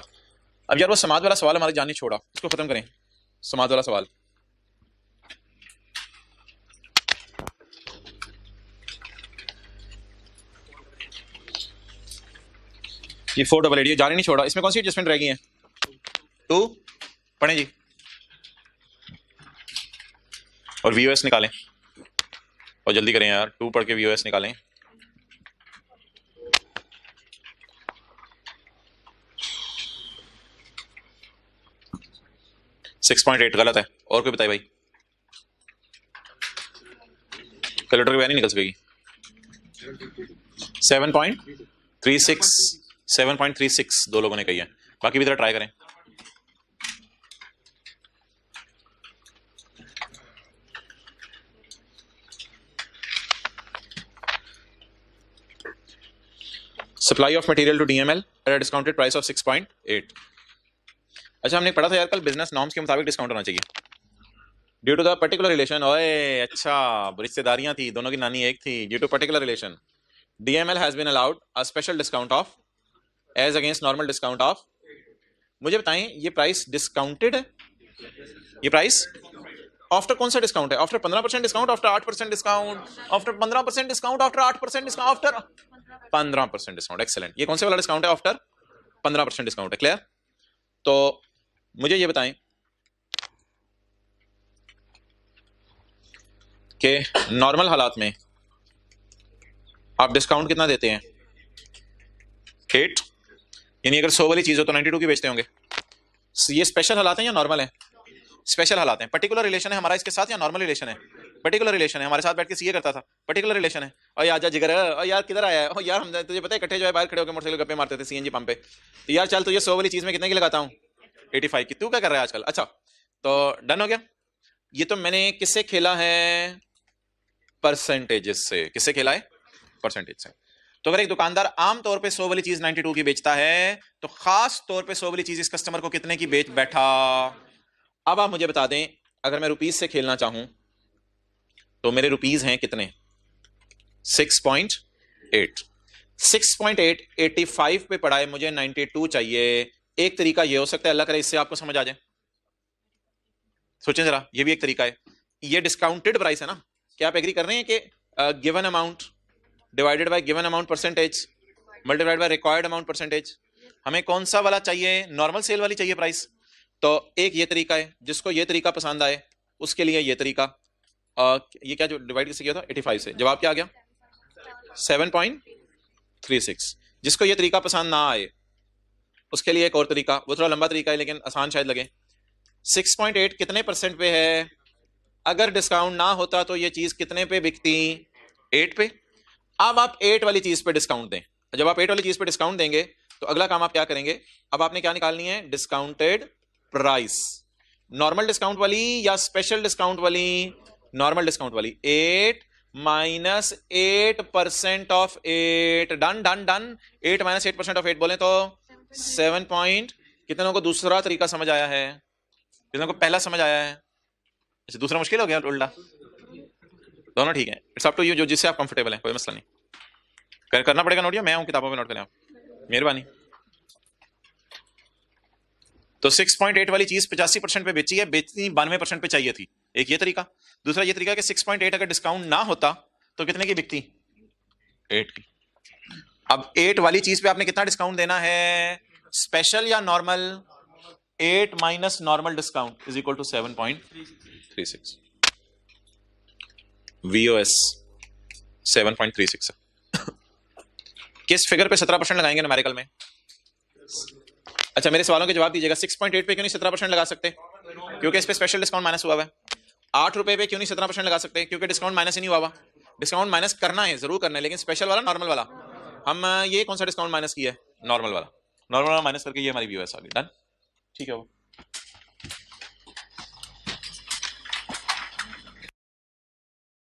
अब यार वो समाज वाला सवाल हमारे जान नहीं छोड़ा उसको ख़त्म करें समाज वाला सवाल ये फोर डबल एडियो जानी जाने नहीं छोड़ा इसमें कौन सी एडजस्टमेंट रह गई है टू पढ़ें जी और वी निकालें और जल्दी करें यार टू पढ़ के वी निकालें सिक्स पॉइंट एट गलत है और कोई बताए भाई कैलकुलेटर की वैल्यू निकल सकेगी seven point three six seven point three six दो लोगों ने कही है बाकी भी जरा ट्राई करें material to DML at a discounted price of six point eight अच्छा हमने पढ़ा था यार कल बिजनेस नॉर्म्स के मुताबिक डिस्काउंट होना चाहिए due to the particular relation ओए अच्छा रिश्तेदारियां थी दोनों की नानी एक थी due to particular relation DML has been allowed a special discount of as against normal discount of मुझे बताएं ये प्राइस डिस्काउंटेड है ये प्राइस आफ्टर कौन सा डिस्काउंट है आफ्टर पंद्रह परसेंट डिस्काउंट आफ्टर आठ परसेंट डिस्काउंट आफ्टर पंद्रह परसेंट डिस्काउंट आफ्टर आठ परसेंट डिस्काउंट आफ्टर पंद्रह परसेंट डिस्काउंट एक्सेलेंट ये कौन से वाला डिस्काउंट है आफ्टर पंद्रह परसेंट डिस्काउंट है क्लियर तो मुझे ये बताएं कि नॉर्मल हालात में आप डिस्काउंट कितना देते हैं एट यानी अगर सौ वाली चीज़ हो तो नाइन्टी टू की बेचते होंगे ये स्पेशल हालात हैं या नॉर्मल है स्पेशल हालात हैं पर्टिकुलर रिलेशन है हमारा इसके साथ या नॉर्मल रिलेशन है पर्टिकुलर रिलेशन है हमारे साथ बैठ के सीए करता था पर्टिकुलर रिलेशन है और यार जा जिगर है और यार किधर आया है और यार हम तुझे पता है इकट्ठे जो है बाहर खड़े होकर मोटरसाइकिल गप्पे मारते थे सीएनजी पंप पे तो यार चल तुझे सौ वाली चीज़ में कितने की लगाता हूँ एटी फाइव की तू क्या कर रहा है आजकल अच्छा तो डन हो गया ये तो मैंने किससे खेला है परसेंटेज से किससे खेला है परसेंटेज से तो अगर एक दुकानदार आमतौर पे सो वाली चीज 92 की बेचता है तो खास तौर पे सो वाली चीज इस कस्टमर को कितने की बेच बैठा अब आप मुझे बता दें अगर मैं रुपीज से खेलना चाहूं तो मेरे रुपीज हैं कितने 6.8 6.8 85 पे पड़ा है मुझे 92 चाहिए एक तरीका यह हो सकता है अल्लाह करे इससे आपको समझ आ जाए सोचें जरा यह भी एक तरीका है यह डिस्काउंटेड प्राइस है ना क्या आप एग्री कर रहे हैं कि given amount divided by given amount percentage multiplied by required amount percentage हमें कौन सा वाला चाहिए नॉर्मल सेल वाली चाहिए प्राइस तो एक ये तरीका है जिसको ये तरीका पसंद आए उसके लिए ये तरीका आ, uh, ये क्या जो डिवाइड किया था फाइव से जवाब क्या आ गया सेवन पॉइंट थ्री सिक्स जिसको ये तरीका पसंद ना आए उसके लिए एक और तरीका वो थोड़ा लंबा तरीका है लेकिन आसान शायद लगे 6.8 कितने परसेंट पे है अगर डिस्काउंट ना होता तो ये चीज कितने पे बिकती 8 पे अब आप 8 वाली चीज पे डिस्काउंट दें जब आप 8 वाली चीज पे डिस्काउंट देंगे तो अगला काम आप क्या करेंगे अब आपने क्या निकालनी है डिस्काउंटेड प्राइस नॉर्मल डिस्काउंट वाली या स्पेशल डिस्काउंट वाली नॉर्मल डिस्काउंट वाली eight minus eight percent of eight done done done eight minus eight percent of eight बोले तो सेवन पॉइंट कितनों को दूसरा तरीका समझ आया है कितने को पहला समझ आया है अच्छा दूसरा मुश्किल हो गया उल्टा दोनों ठीक है इट्स अप टू यू जो जिससे आप कंफर्टेबल हैं कोई मसला नहीं करना पड़ेगा नोट या मैं हूँ किताबों में नोट करें आप मेहरबानी तो 6.8 वाली चीज पचासी परसेंट पे बेची है बेचनी बानवे परसेंट पे चाहिए थी एक ये तरीका दूसरा ये तरीका कि 6.8 अगर डिस्काउंट ना होता तो कितने की बिकती एट की अब एट वाली चीज पे आपने कितना डिस्काउंट देना है स्पेशल या normal eight minus normal discount is equal to seven point three six as seven point three six किस फिगर पे सत्रह परसेंट लगाएंगे नमेरिकल में अच्छा मेरे सवालों के जवाब दीजिएगा सिक्स पॉइंट एट पे क्यों नहीं सत्रह परसेंट लगा सकते क्योंकि इस पे स्पेशल डिस्काउंट माइनस हुआ है आठ रुपए पे क्यों नहीं सत्रह परसेंट लगा सकते क्योंकि डिस्काउंट माइनस ही नहीं हुआ डिस्काउंट माइनस करना है जरूर करना है लेकिन स्पेशल वाला नॉर्मल वाला हम ये कौन सा डिस्काउंट माइनस किया है नॉर्मल वाला नॉर्मल वाला माइनस करके ये हमारी व्यू है सॉरी डन ठीक है वो